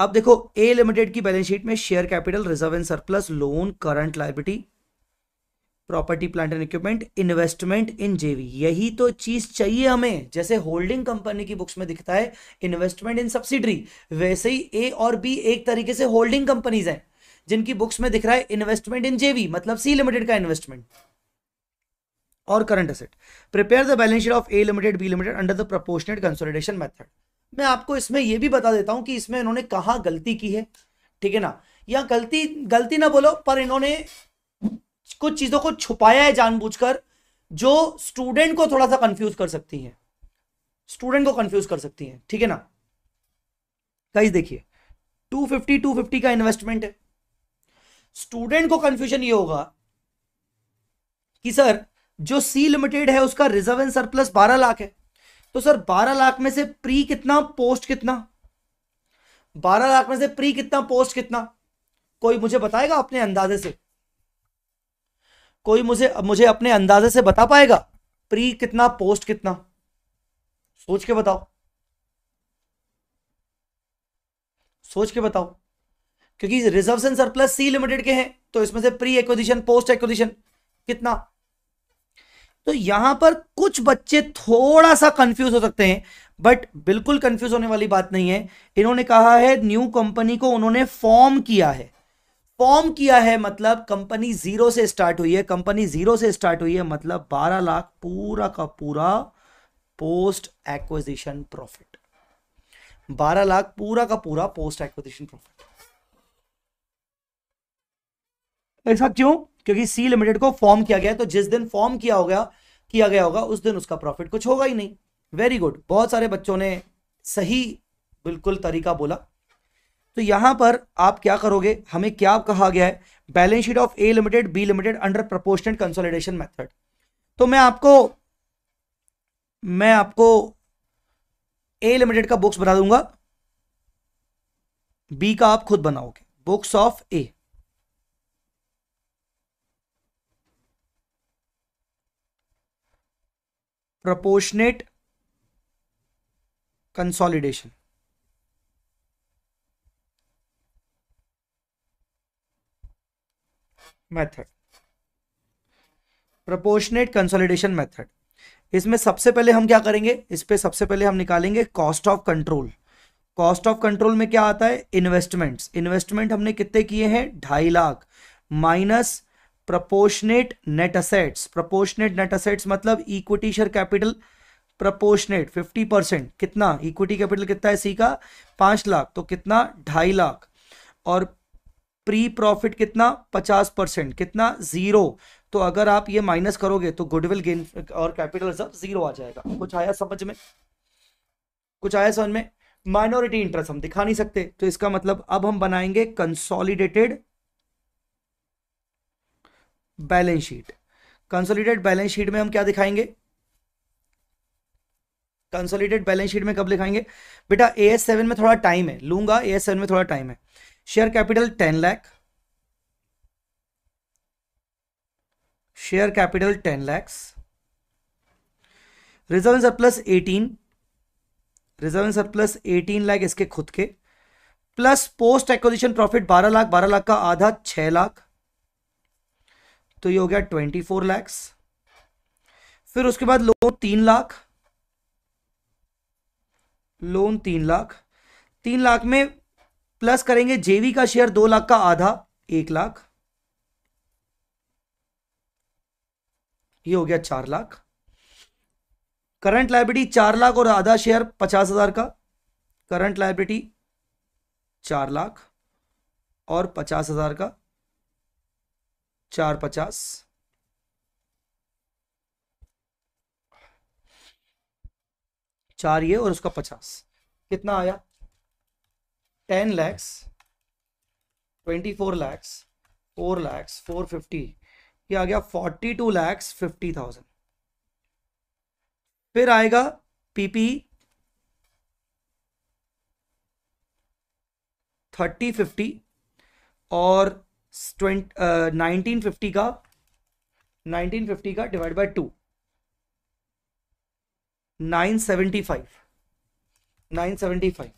Speaker 1: अब देखो ए लिमिटेड की बैलेंस शीट में share capital reserve and surplus loan current liability property plant and equipment investment in JV यही तो चीज चाहिए हमें जैसे होल्डिंग कंपनी की बुक्स में दिखता है इन्वेस्टमेंट इन सब्सिडरी वैसे ही ए और बी एक तरीके से होल्डिंग कंपनीज हैं जिनकी बुक्स में दिख रहा है इन्वेस्टमेंट इन जेवी मतलब सी लिमिटेड का इन्वेस्टमेंट और current asset prepare the balance sheet of A limited B limited under the proportionate consolidation method मैं आपको इसमें यह भी बता देता हूं कि इसमें इन्होंने कहा गलती की है ठीक है ना या गलती गलती ना बोलो पर इन्होंने कुछ चीजों को छुपाया है जानबूझकर जो स्टूडेंट को थोड़ा सा कंफ्यूज कर सकती है स्टूडेंट को कंफ्यूज कर सकती है ठीक है ना कहीं देखिए 250 250 का इन्वेस्टमेंट है स्टूडेंट को कंफ्यूजन ये होगा कि सर जो सी लिमिटेड है उसका रिजर्व एंड सरप्लस 12 लाख है तो सर 12 लाख में से प्री कितना पोस्ट कितना 12 लाख में से प्री कितना पोस्ट कितना कोई मुझे बताएगा अपने अंदाजे से कोई मुझे मुझे अपने अंदाजे से बता पाएगा प्री कितना पोस्ट कितना सोच के बताओ सोच के बताओ क्योंकि reserve and surplus C limited के हैं तो इसमें से प्री एक्विजिशन पोस्ट एक्विजिशन कितना तो यहां पर कुछ बच्चे थोड़ा सा कंफ्यूज हो सकते हैं बट बिल्कुल कंफ्यूज होने वाली बात नहीं है इन्होंने कहा है न्यू कंपनी को उन्होंने फॉर्म किया है फॉर्म किया है मतलब कंपनी जीरो से स्टार्ट हुई है कंपनी जीरो से स्टार्ट हुई है मतलब 12 लाख पूरा का पूरा पोस्ट एक्विजिशन प्रॉफिट 12 लाख पूरा का पूरा पोस्ट एक्विजिशन प्रॉफिट ऐसा क्यों क्योंकि सी लिमिटेड को फॉर्म किया गया तो जिस दिन फॉर्म किया होगा किया गया होगा उस दिन उसका प्रॉफिट कुछ होगा ही नहीं वेरी गुड बहुत सारे बच्चों ने सही बिल्कुल तरीका बोला तो यहां पर आप क्या करोगे हमें क्या कहा गया है balance sheet of A limited B limited under proportionate consolidation method तो मैं आपको मैं आपको ए लिमिटेड का बुक्स बना दूंगा बी का आप खुद बनाओगे books of A proportionate consolidation method proportionate consolidation method इसमें सबसे पहले हम क्या करेंगे इस पर सबसे पहले हम निकालेंगे cost of control cost of control में क्या आता है इन्वेस्टमेंट्स इन्वेस्टमेंट हमने कितने किए हैं ढाई lakh minus proportionate net assets proportionate net assets मतलब equity share capital proportionate fifty percent कितना इक्विटी कैपिटल कितना है सी का पांच लाख तो कितना ढाई लाख और प्री प्रॉफिट कितना पचास परसेंट कितना जीरो तो अगर आप ये माइनस करोगे तो गुडविल गेन और कैपिटल रिजर्व जीरो आ जाएगा कुछ आया समझ में कुछ आया समझ में माइनॉरिटी इंटरेस्ट हम दिखा नहीं सकते तो इसका मतलब अब हम बनाएंगे consolidated balance sheet consolidated balance sheet में हम क्या दिखाएंगे कंसोलिडेटेड बैलेंस शीट में कब लिखाएंगे बेटा ए एस सेवन में थोड़ा टाइम है लूंगा ए एस सेवन में थोड़ा टाइम है share capital ten lakh share capital ten lakhs reserve surplus eighteen reserve surplus eighteen lakh इसके खुद के प्लस पोस्ट एक्विजिशन प्रॉफिट बारह लाख बारह लाख का आधा छह लाख तो ये हो गया ट्वेंटी फोर लैक्स फिर उसके बाद लोन तीन लाख लोन तीन लाख तीन लाख में प्लस करेंगे जेवी का शेयर दो लाख का आधा एक लाख ये हो गया चार लाख करंट लाइब्रेटी चार लाख और आधा शेयर पचास हजार का करंट लाइब्रेटी चार लाख और पचास हजार का चार पचास चार ये और उसका पचास कितना आया ten lakhs twenty four lakhs four lakhs four fifty ये आ गया forty two lakhs fifty thousand फिर आएगा पीपी थर्टी फिफ्टी और ट्वेंट नाइनटीन फिफ्टी का नाइनटीन फिफ्टी का divide by two nine seventy five nine seventy five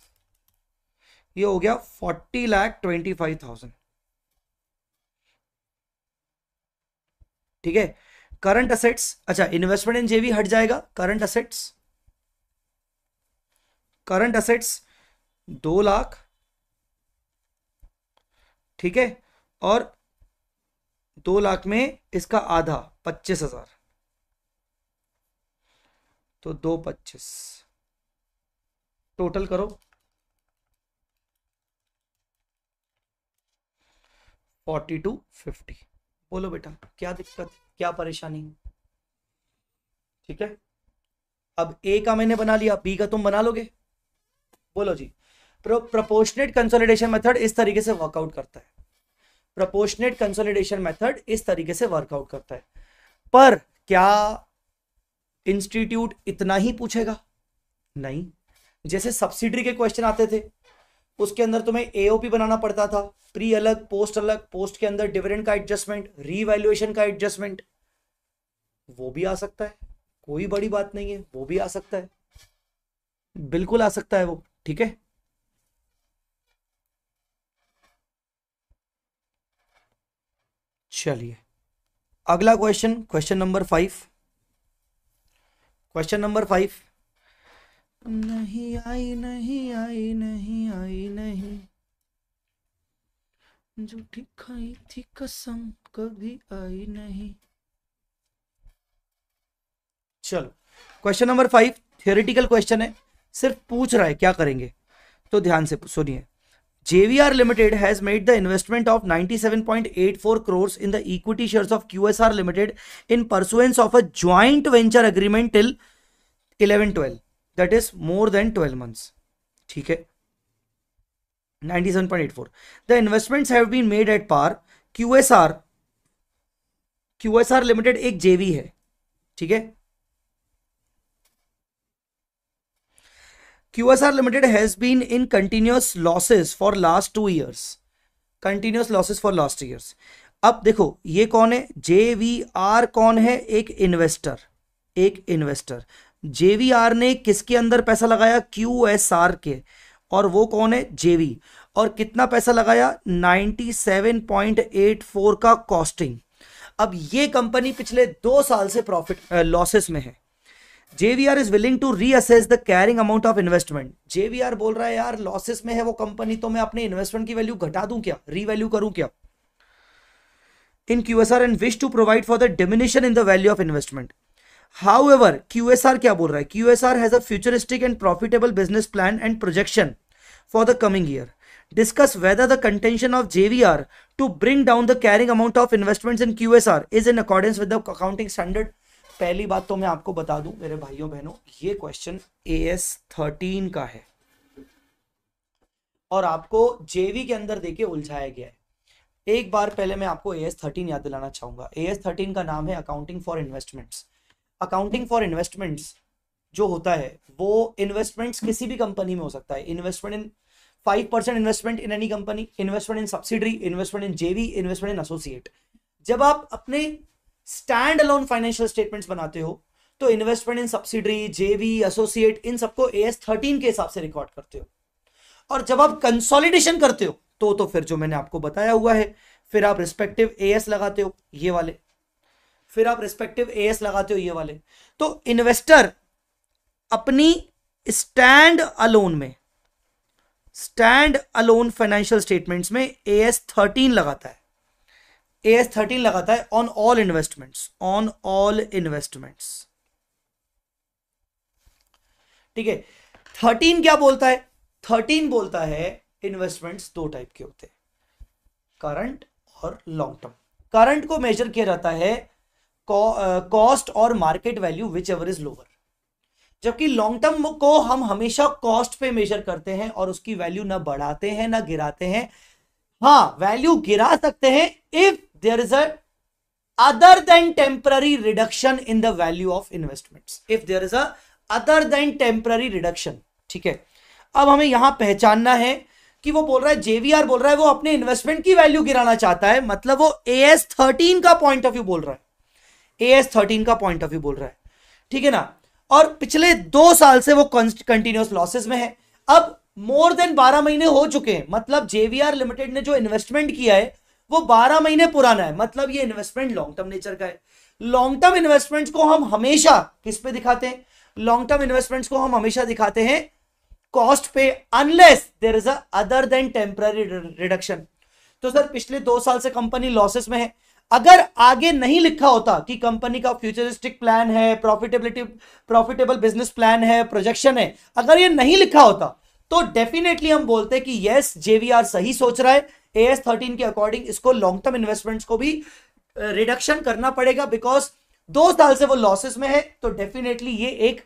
Speaker 1: ये हो गया forty lakh twenty five thousand ठीक है करंट असेट्स अच्छा इन्वेस्टमेंट इन जेवी हट जाएगा करंट असेट्स करंट असेट्स दो लाख ठीक है और दो लाख में इसका आधा पच्चीस हजार तो दो पच्चीस टोटल करो फोर्टी टू फिफ्टी बोलो बेटा क्या दिक्कत क्या परेशानी है ठीक है अब ए का मैंने बना लिया बी का तुम बना लोगे बोलो जी प्रोपोर्शनेट कंसोलिडेशन मेथड इस तरीके से वर्कआउट करता है प्रोपोर्शनेट कंसोलिडेशन मेथड इस तरीके से वर्कआउट करता है पर क्या इंस्टीट्यूट इतना ही पूछेगा नहीं जैसे सब्सिडी के क्वेश्चन आते थे उसके अंदर तुम्हें एओपी बनाना पड़ता था प्री अलग पोस्ट अलग पोस्ट के अंदर डिविडेंड का एडजस्टमेंट रीवैल्यूएशन का एडजस्टमेंट वो भी आ सकता है कोई बड़ी बात नहीं है वो भी आ सकता है बिल्कुल आ सकता है वो ठीक है चलिए अगला question question number five question number five नहीं आई नहीं आई नहीं आई नहीं झूठी खाई थी कसम कभी आई नहीं चलो question number five theoretical question है सिर्फ पूछ रहा है क्या करेंगे तो ध्यान से सुनिए JVR Limited has made the investment of 97.84 crores in the equity shares of QSR Limited in pursuance of a joint venture agreement till 11-12. That is more than twelve months ठीक है 97.84 the investments have been made at par QSR QSR limited एक JV है ठीक है QSR limited has been in continuous losses for last two years continuous losses for last years अब देखो ये कौन है जे वी आर कौन है एक इन्वेस्टर एक इन्वेस्टर जेवीआर ने किसके अंदर पैसा लगाया क्यू एस आर के और वो कौन है जेवी और कितना पैसा लगाया 97.84 का कॉस्टिंग अब ये कंपनी पिछले दो साल से प्रॉफिट लॉसेस में है JVR is willing to reassess the carrying amount of investment JVR बोल रहा है यार लॉसेस में है वो कंपनी तो मैं अपने इन्वेस्टमेंट की वैल्यू घटा दूं क्या रीवैल्यू करूं क्या in QSR and wish to provide for the diminution in the value of investment however Q S R क्या बोल रहा है Q S R has a futuristic and profitable business plan and projection for the coming year discuss discuss whether the contention of to bring down the carrying amount of investment in Q S R is in with with accounting standard पहली बात तो मैं आपको बता दूं मेरे भाइयों बहनों ये क्वेश्चन ए एस थर्टीन का है और आपको जेवी के अंदर देके उलझाया गया है एक बार पहले मैं आपको ए एस थर्टीन याद दिलाना चाहूंगा ए एस थर्टीन का नाम है accounting for investments accounting for investments जो होता है वो इन्वेस्टमेंट्स किसी भी कंपनी में हो सकता है investment in five percent investment in any company investment in subsidiary investment in JV investment in associate जब आप अपने स्टैंड अलोन फाइनेंशियल स्टेटमेंट्स बनाते हो तो investment in subsidiary JV associate इन सबको ए एस थर्टीन के हिसाब से रिकॉर्ड करते हो और जब आप कंसोलिडेशन करते हो तो तो फिर जो मैंने आपको बताया हुआ है फिर आप रिस्पेक्टिव ए एस लगाते हो ये वाले फिर आप रिस्पेक्टिव ए लगाते हो ये वाले तो इन्वेस्टर अपनी स्टैंड अलोन में स्टैंड अलोन फाइनेंशियल स्टेटमेंट्स में ए एस थर्टीन लगाता है ए एस थर्टीन लगाता है on all investments on all investments ठीक है थर्टीन क्या बोलता है थर्टीन बोलता है इन्वेस्टमेंट्स दो टाइप के होते हैं करंट और लॉन्ग टर्म करंट को मेजर किया जाता है कॉस्ट uh, और market value whichever is lower जबकि लॉन्ग टर्म को हम हमेशा कॉस्ट पे मेजर करते हैं और उसकी वैल्यू ना बढ़ाते हैं ना गिराते हैं हाँ वैल्यू गिरा सकते हैं if there is other than temporary reduction in the value of investment if there is other than temporary reduction ठीक है अब हमें यहां पहचानना है कि वो बोल रहा है जेवीआर बोल रहा है वो अपने इन्वेस्टमेंट की वैल्यू गिराना चाहता है मतलब वो ए एस थर्टीन का पॉइंट ऑफ व्यू बोल रहा है ए एस थर्टीन का पॉइंट ऑफ व्यू बोल रहा है ठीक है ना और पिछले दो साल से वो कंटिन्यूस लॉसेस में है अब मोर देन बारह महीने हो चुके हैं मतलब जेवीआर लिमिटेड ने जो इन्वेस्टमेंट किया है वो बारह महीने पुराना है मतलब ये इन्वेस्टमेंट लॉन्ग टर्म नेचर का है लॉन्ग टर्म इन्वेस्टमेंट्स को हम हमेशा किस पे दिखाते हैं लॉन्ग टर्म इन्वेस्टमेंट्स को हम हमेशा दिखाते हैं कॉस्ट पे unless there is other than temporary reduction तो सर पिछले दो साल से कंपनी लॉसेस में है अगर आगे नहीं लिखा होता कि कंपनी का फ्यूचरिस्टिक प्लान है प्रॉफिटेबिलिटी प्रॉफिटेबल बिजनेस प्लान है प्रोजेक्शन है अगर ये नहीं लिखा होता तो डेफिनेटली हम बोलते हैं कि यस जेवीआर सही सोच रहा है ए एस थर्टीन के अकॉर्डिंग इसको लॉन्ग टर्म इन्वेस्टमेंट्स को भी रिडक्शन करना पड़ेगा बिकॉज दो साल से वो लॉसेस में है तो डेफिनेटली ये एक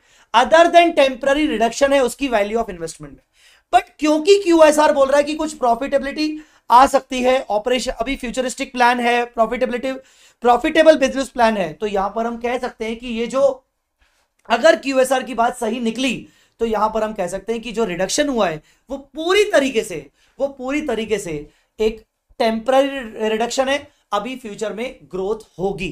Speaker 1: अदर देन टेम्पररी रिडक्शन है उसकी वैल्यू ऑफ इन्वेस्टमेंट में बट क्योंकि क्यूएसआर बोल रहा है कि कुछ प्रॉफिटेबिलिटी आ सकती है ऑपरेशन अभी फ्यूचरिस्टिक प्लान है प्रॉफिटेबिलिटी प्रॉफिटेबल बिजनेस प्लान है तो यहां पर हम कह सकते हैं कि ये जो अगर क्यूएसआर की बात सही निकली तो यहां पर हम कह सकते हैं कि जो रिडक्शन हुआ है वो पूरी तरीके से वो पूरी तरीके से एक टेम्पररी रिडक्शन है अभी फ्यूचर में ग्रोथ होगी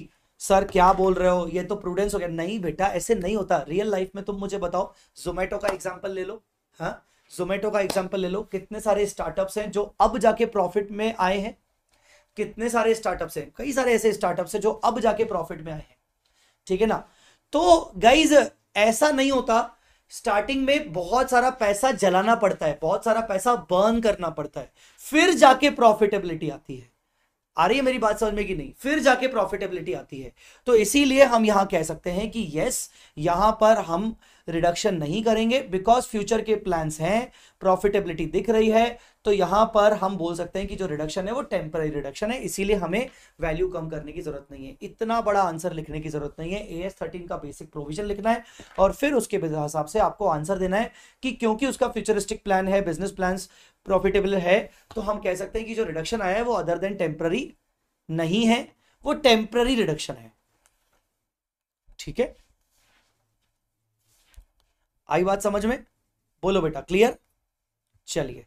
Speaker 1: सर क्या बोल रहे हो ये तो प्रूडेंस हो गया नहीं बेटा ऐसे नहीं होता रियल लाइफ में तुम मुझे बताओ जोमेटो का एग्जाम्पल ले लो हाँ जोमेटो का एग्जाम्पल ले लो कितने सारे स्टार्टअप्स हैं जो अब जाके प्रॉफिट में आए हैं कितने सारे स्टार्टअप्स हैं कई सारे ऐसे स्टार्टअप्स हैं जो अब जाके प्रॉफिट में आए हैं ठीक है ना तो गाइज ऐसा नहीं होता स्टार्टिंग में बहुत सारा पैसा जलाना पड़ता है बहुत सारा पैसा बर्न करना पड़ता है फिर जाके प्रॉफिटेबिलिटी आती है आ रही है मेरी बात समझ में कि नहीं फिर जाके प्रॉफिटेबिलिटी आती है तो इसीलिए हम यहां कह सकते हैं कि यस यहां पर हम रिडक्शन नहीं करेंगे बिकॉज फ्यूचर के प्लान्स हैं प्रॉफिटेबिलिटी दिख रही है तो यहाँ पर हम बोल सकते हैं कि जो रिडक्शन है वो टेम्पररी रिडक्शन है इसीलिए हमें वैल्यू कम करने की जरूरत नहीं है इतना बड़ा आंसर लिखने की जरूरत नहीं है ए एस थर्टीन का बेसिक प्रोविजन लिखना है और फिर उसके हिसाब से आपको आंसर देना है कि क्योंकि उसका फ्यूचरिस्टिक प्लान है बिजनेस प्लान प्रॉफिटेबल है तो हम कह सकते हैं कि जो रिडक्शन आया है वो अदर देन टेम्पररी नहीं है वो टेम्पररी रिडक्शन है ठीक है आई बात समझ में बोलो बेटा क्लियर चलिए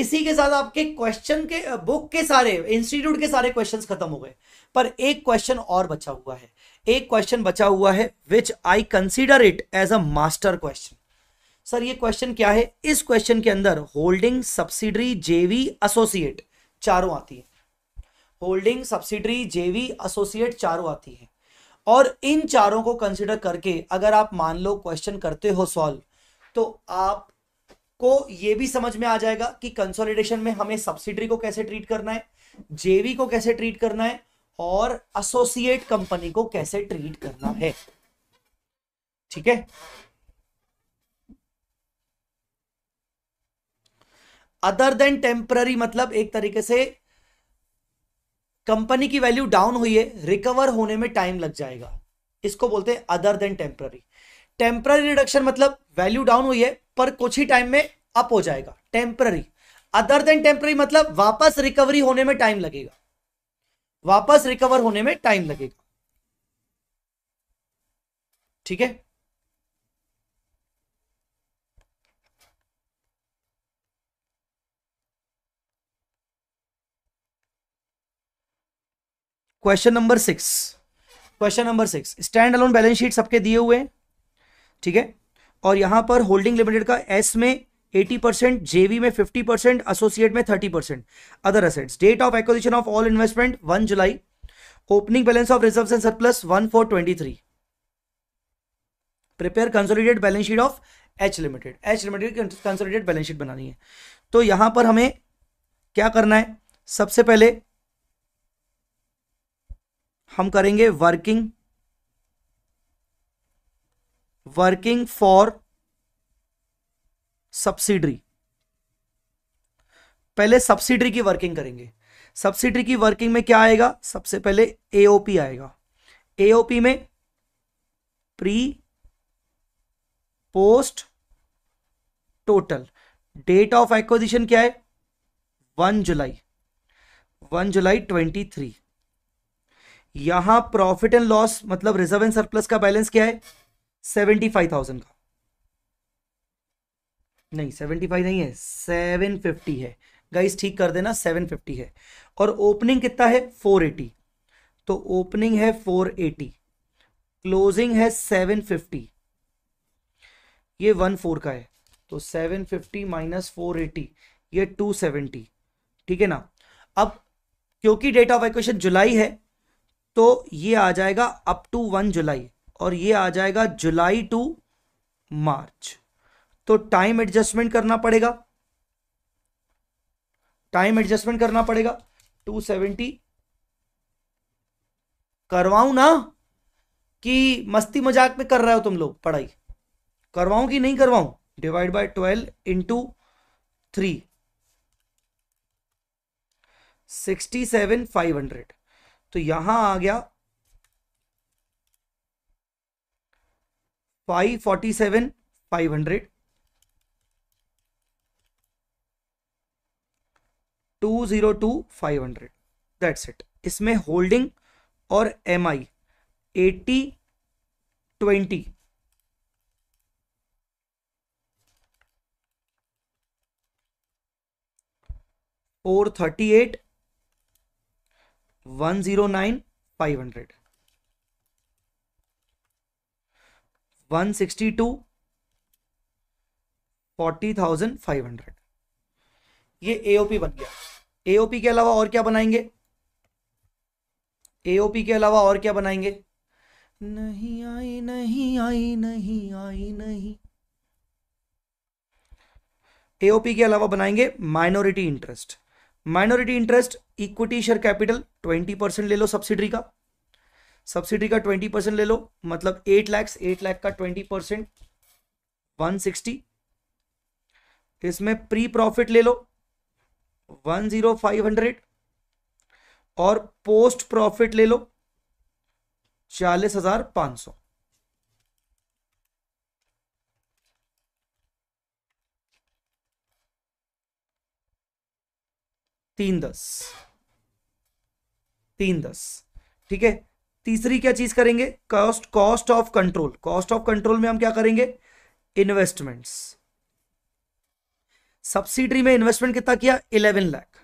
Speaker 1: इसी के साथ आपके क्वेश्चन के बुक के सारे इंस्टीट्यूट के सारे क्वेश्चंस खत्म हो गए पर एक क्वेश्चन और बचा हुआ है एक क्वेश्चन बचा हुआ है which I consider it as a master question sir ये क्वेश्चन क्या है इस क्वेश्चन के अंदर होल्डिंग सब्सिडरी जेवी एसोसिएट चारों आती है होल्डिंग सब्सिडरी जेवी एसोसिएट चारों आती है और इन चारों को कंसिडर करके अगर आप मान लो क्वेश्चन करते हो सॉल्व तो आपको ये भी समझ में आ जाएगा कि कंसोलिडेशन में हमें सब्सिडरी को कैसे ट्रीट करना है जेवी को कैसे ट्रीट करना है और एसोसिएट कंपनी को कैसे ट्रीट करना है ठीक है अदर देन टेम्पररी मतलब एक तरीके से कंपनी की वैल्यू डाउन हुई है रिकवर होने में टाइम लग जाएगा इसको बोलते हैं other than temporary temporary reduction मतलब वैल्यू डाउन हुई है पर कुछ ही टाइम में अप हो जाएगा टेम्पररी अदर देन टेम्पररी मतलब वापस रिकवरी होने में टाइम लगेगा वापस रिकवर होने में टाइम लगेगा ठीक है question number six question number six stand alone balance sheet सबके दिए हुए ठीक है और यहां पर होल्डिंग लिमिटेड का एस में 80 परसेंट जेवी में 50 परसेंट एसोसिएट में 30 percent other assets date of acquisition of all investment 1 July opening balance of reserve and surplus one four twenty three prepare consolidated balance sheet of H limited H limited consolidated balance sheet बनानी है तो यहां पर हमें क्या करना है सबसे पहले हम करेंगे वर्किंग वर्किंग फॉर सब्सिडरी पहले सब्सिडरी की वर्किंग करेंगे सब्सिडरी की वर्किंग में क्या आएगा सबसे पहले एओपी आएगा एओपी में pre post total date of acquisition क्या है one July one July twenty three यहां प्रॉफिट एंड लॉस मतलब रिजर्व एंड सरप्लस का बैलेंस क्या है सेवेंटी फाइव थाउजेंड का नहीं सेवेंटी फाइव नहीं है सेवन फिफ्टी है गाइस ठीक कर देना सेवन फिफ्टी है और ओपनिंग कितना है फोर एटी तो ओपनिंग है फोर एटी क्लोजिंग है सेवन फिफ्टी ये वन फोर का है तो seven fifty minus four eighty ये टू सेवेंटी ठीक है ना अब क्योंकि डेट ऑफ एक्वेशन जुलाई है तो ये आ जाएगा अप टू वन जुलाई और ये आ जाएगा जुलाई टू मार्च तो टाइम एडजस्टमेंट करना पड़ेगा टाइम एडजस्टमेंट करना पड़ेगा टू सेवेंटी करवाऊं ना कि मस्ती मजाक में कर रहे हो तुम लोग पढ़ाई करवाऊं कि नहीं करवाऊं divide by twelve into three sixty seven five hundred तो यहां आ गया 547 500 202 500 दैट्स इट इसमें होल्डिंग और M I eighty twenty four thirty eight one zero nine five hundred one sixty two forty thousand five hundred ये AOP बन गया AOP के अलावा और क्या बनाएंगे एओपी के अलावा और क्या बनाएंगे नहीं आई नहीं आई नहीं आई नहीं एओपी के अलावा बनाएंगे minority interest minority interest equity share capital twenty percent ले लो सब्सिडी का सब्सिडी का ट्वेंटी परसेंट ले लो मतलब एट लैक्स एट लैख का ट्वेंटी परसेंट वन सिक्सटी इसमें प्री प्रॉफिट ले लो वन जीरो फाइव हंड्रेड और पोस्ट प्रॉफिट ले लो चालीस हजार पांच सौ तीन दस तीन दस ठीक है तीसरी क्या चीज करेंगे cost cost of control cost of control में हम क्या करेंगे इन्वेस्टमेंट्स सब्सिडी में इन्वेस्टमेंट कितना किया इलेवन लाख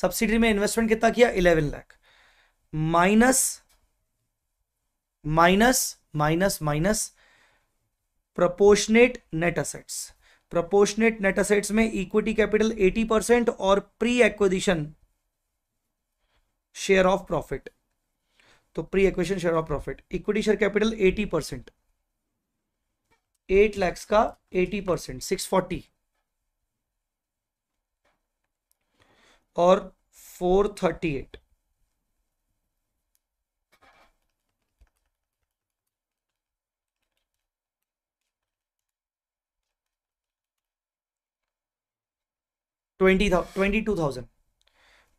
Speaker 1: सब्सिडी में इन्वेस्टमेंट कितना किया eleven lakh minus minus minus minus proportionate net assets proportionate net assets में इक्विटी कैपिटल 80 परसेंट और pre acquisition share of profit तो pre acquisition share of profit equity share capital 80 percent eight lakhs का 80 percent six forty और four thirty eight twenty twenty two thousand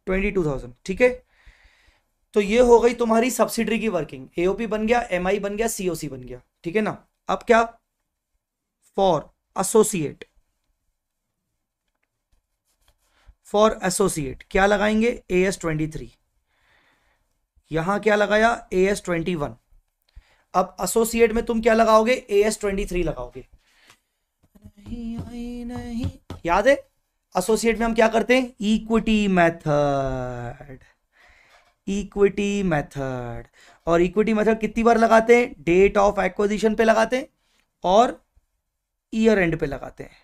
Speaker 1: twenty two thousand ठीक है तो ये हो गई तुम्हारी सब्सिडरी की वर्किंग एओपी बन गया एमआई बन गया सीओसी बन गया ठीक है ना अब क्या फॉर एसोसिएट फॉर एसोसिएट क्या लगाएंगे ए एस ट्वेंटी थ्री यहां क्या लगाया ए एस ट्वेंटी वन अब एसोसिएट में तुम क्या लगाओगे ए एस ट्वेंटी थ्री लगाओगे नहीं, नहीं, नहीं। याद है एसोसिएट में हम क्या करते हैं इक्विटी मेथड इक्विटी मेथड और इक्विटी मेथड कितनी बार लगाते हैं डेट ऑफ एक्विजिशन पे लगाते हैं और ईयर एंड पे लगाते हैं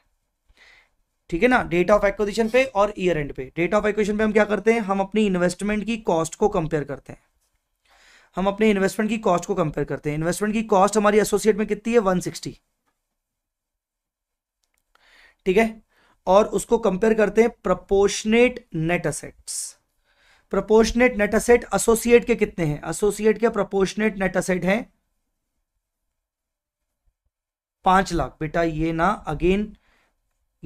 Speaker 1: ठीक है ना डेट ऑफ एक्विजिशन पे और ईयर एंड पे डेट ऑफ एक्विजिशन पे हम क्या करते हैं हम अपनी इन्वेस्टमेंट की कॉस्ट को कंपेयर करते हैं हम अपने इन्वेस्टमेंट की कॉस्ट को कंपेयर करते हैं इन्वेस्टमेंट की कॉस्ट हमारी एसोसिएट में कितनी है 160 ठीक है और उसको कंपेयर करते हैं proportionate net assets proportionate net asset associate के कितने हैं एसोसिएट के प्रपोर्शनेट नेट असेट हैं पांच लाख बेटा ये ना अगेन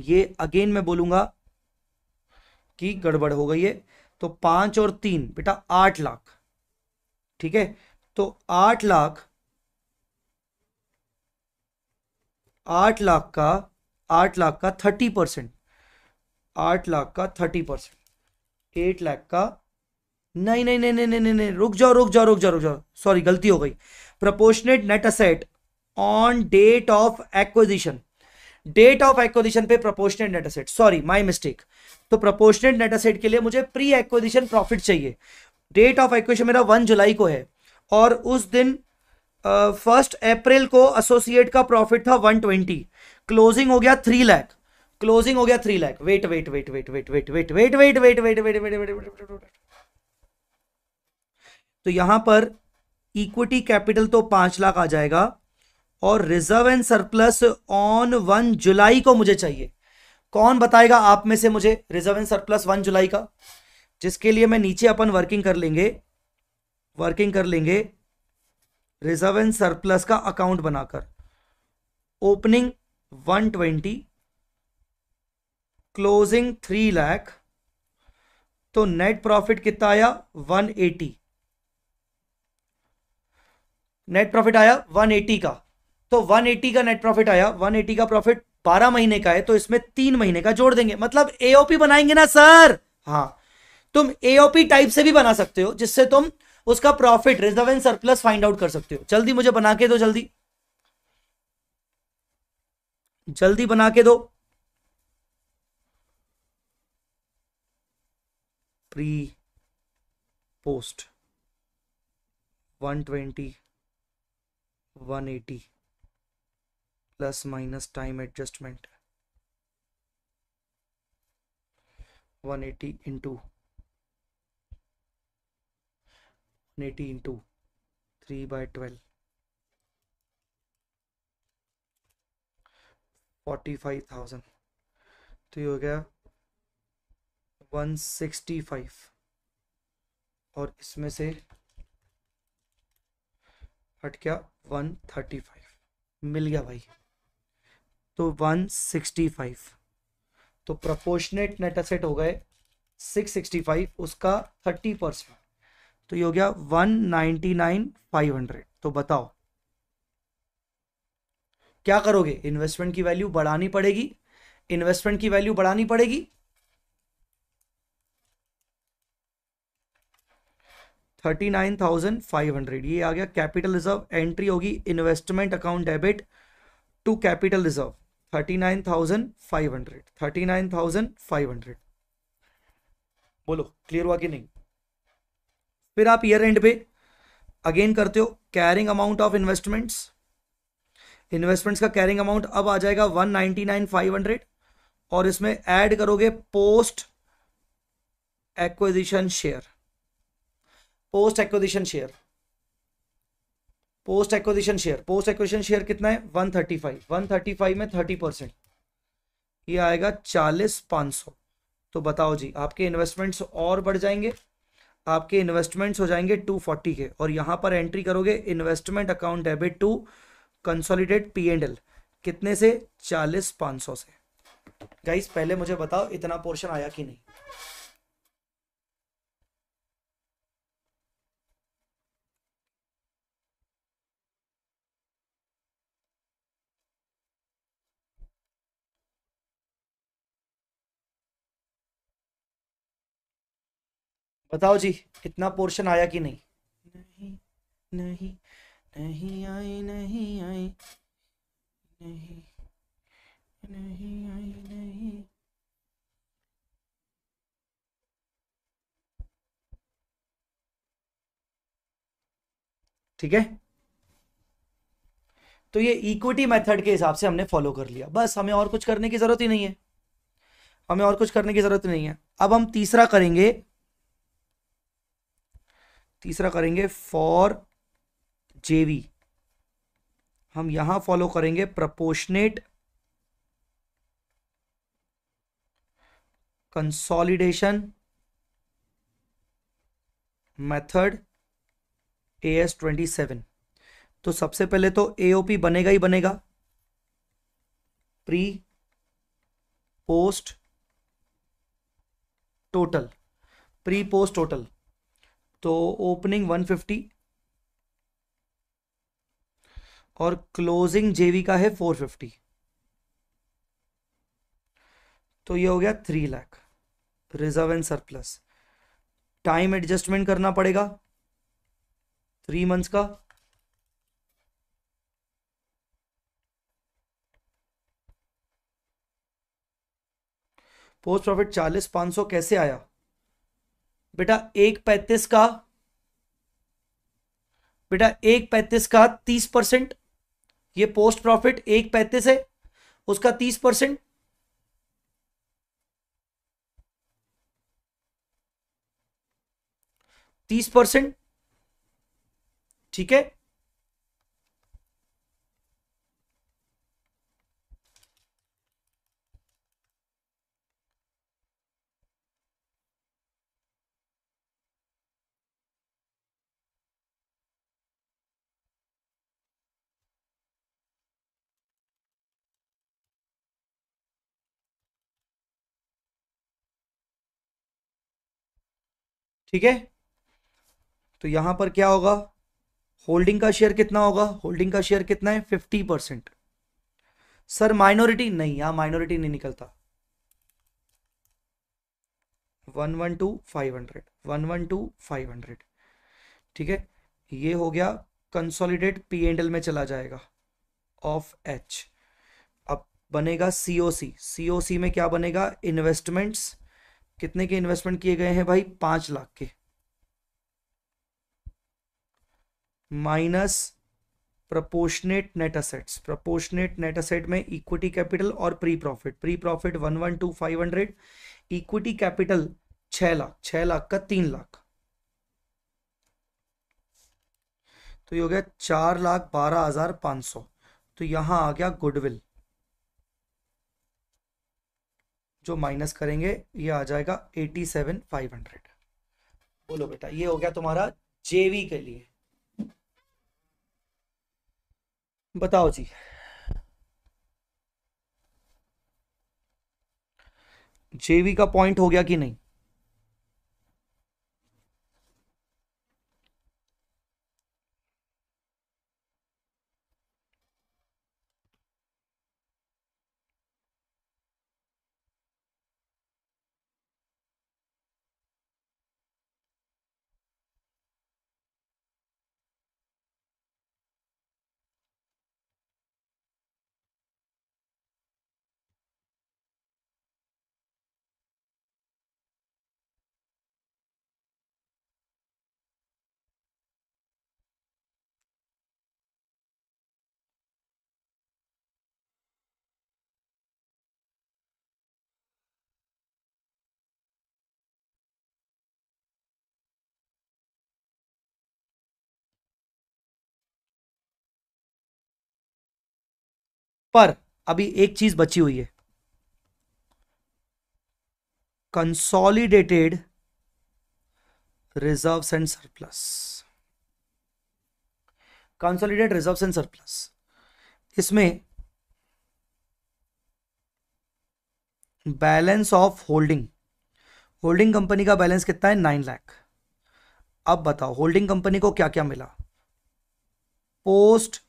Speaker 1: ये अगेन मैं बोलूंगा कि गड़बड़ हो गई है तो पांच और तीन बेटा आठ लाख ठीक है तो आठ लाख आठ लाख का आठ लाख का थर्टी परसेंट आठ लाख का थर्टी परसेंट एट लाख का नहीं नहीं नहीं नहीं नहीं नहीं रुक जाओ रुक जाओ रुक जाओ रुक जाओ सॉरी गलती हो गई proportionate net asset on date of acquisition date of acquisition पे proportionate net asset sorry my mistake तो प्रपोर्शनेट नेट असेट के लिए मुझे प्री एक्विजिशन प्रॉफिट चाहिए डेट ऑफ एक्विजिशन मेरा वन जुलाई को है और उस दिन फर्स्ट अप्रैल को एसोसिएट का प्रॉफिट था वन ट्वेंटी क्लोजिंग हो गया थ्री लैख क्लोजिंग हो गया three lakh wait wait wait wait wait wait wait wait wait wait wait wait wait wait wait wait wait तो यहां पर इक्विटी कैपिटल तो पांच लाख आ जाएगा और reserve and surplus on one जुलाई को मुझे चाहिए कौन बताएगा आप में से मुझे रिजर्व एंड सरप्लस वन जुलाई का जिसके लिए मैं नीचे अपन वर्किंग कर लेंगे वर्किंग कर लेंगे रिजर्व एंड सरप्लस का अकाउंट बनाकर opening one twenty closing three lakh तो नेट प्रॉफिट कितना आया वन एटी नेट प्रॉफिट आया वन एटी का तो वन एटी का नेट प्रॉफिट आया वन एटी का प्रॉफिट बारह महीने का है तो इसमें तीन महीने का जोड़ देंगे मतलब एओपी बनाएंगे ना सर हाँ तुम एओपी टाइप से भी बना सकते हो जिससे तुम उसका profit reserve and surplus find out कर सकते हो जल्दी मुझे बना के दो जल्दी जल्दी बना के दो pre post 120 180 plus minus time adjustment 180 eighty into one eighty into three by twelve forty five thousand तो ये हो गया वन सिक्सटी फाइव और इसमें से हट गया वन थर्टी फाइव मिल गया भाई तो वन सिक्सटी फाइव तो प्रपोर्शनेट नेट असेट हो गए सिक्स सिक्सटी फाइव उसका थर्टी परसेंट तो ये हो गया one ninety nine five hundred तो बताओ क्या करोगे इन्वेस्टमेंट की वैल्यू बढ़ानी पड़ेगी इन्वेस्टमेंट की वैल्यू बढ़ानी पड़ेगी thirty nine thousand five hundred ये आ गया कैपिटल रिजर्व एंट्री होगी investment account debit to capital reserve thirty nine thousand five hundred thirty nine thousand five hundred बोलो क्लियर हुआ कि नहीं फिर आप ईयर एंड पे अगेन करते हो carrying amount of investments investments का कैरिंग अमाउंट अब आ जाएगा one ninety nine five hundred और इसमें ऐड करोगे post acquisition share post acquisition share post acquisition share post acquisition share कितना है one thirty five one thirty five में थर्टी परसेंट ये आएगा चालीस पांच सौ तो बताओ जी आपके इन्वेस्टमेंट्स और बढ़ जाएंगे आपके इन्वेस्टमेंट्स हो जाएंगे टू फोर्टी के और यहां पर एंट्री करोगे investment account debit to consolidate P and L कितने से चालीस पांच सौ से गाइस पहले मुझे बताओ इतना पोर्शन आया कि नहीं बताओ जी इतना पोर्शन आया कि नहीं नहीं नहीं नहीं आई नहीं आई नहीं नहीं आई नहीं ठीक है तो ये इक्विटी मेथड के हिसाब से हमने फॉलो कर लिया बस हमें और कुछ करने की जरूरत ही नहीं है हमें और कुछ करने की जरूरत नहीं है अब हम तीसरा करेंगे तीसरा करेंगे फॉर जेवी हम यहां फॉलो करेंगे proportionate consolidation method A S twenty seven तो सबसे पहले तो एओपी बनेगा ही बनेगा pre post total pre post total तो ओपनिंग 150 और क्लोजिंग जेवी का है फोर फिफ्टी तो ये हो गया three lakh reserve and surplus time adjustment करना पड़ेगा थ्री मंथ्स का पोस्ट प्रॉफिट चालीस पांच सौ कैसे आया बेटा एक पैंतीस का बेटा एक पैंतीस का तीस परसेंट ये पोस्ट प्रॉफिट एक पैंतीस है उसका तीस परसेंट तीस परसेंट ठीक है ठीक है तो यहां पर क्या होगा होल्डिंग का शेयर कितना होगा होल्डिंग का शेयर कितना है फिफ्टी परसेंट सर माइनॉरिटी नहीं यहां माइनॉरिटी नहीं निकलता one one two five hundred one one two five hundred ठीक है ये हो गया कंसोलिडेट पी एंड एल में चला जाएगा ऑफ एच अब बनेगा सीओसी सीओसी में क्या बनेगा इन्वेस्टमेंट्स कितने के इन्वेस्टमेंट किए गए हैं भाई पांच लाख के minus proportionate net assets proportionate net asset में इक्विटी कैपिटल और pre profit pre profit one one two five hundred equity capital छह लाख छह लाख का तीन लाख तो ये हो गया चार लाख बारह हजार पांच सौ तो यहां आ गया गुडविल जो माइनस करेंगे ये आ जाएगा एटी सेवन फाइव हंड्रेड बोलो बेटा ये हो गया तुम्हारा जेवी के लिए बताओ जी जेवी का पॉइंट हो गया कि नहीं पर अभी एक चीज बची हुई है consolidated reserve and surplus consolidated reserve and surplus इसमें balance of holding holding company का बैलेंस कितना है नाइन लाख अब बताओ होल्डिंग कंपनी को क्या क्या मिला post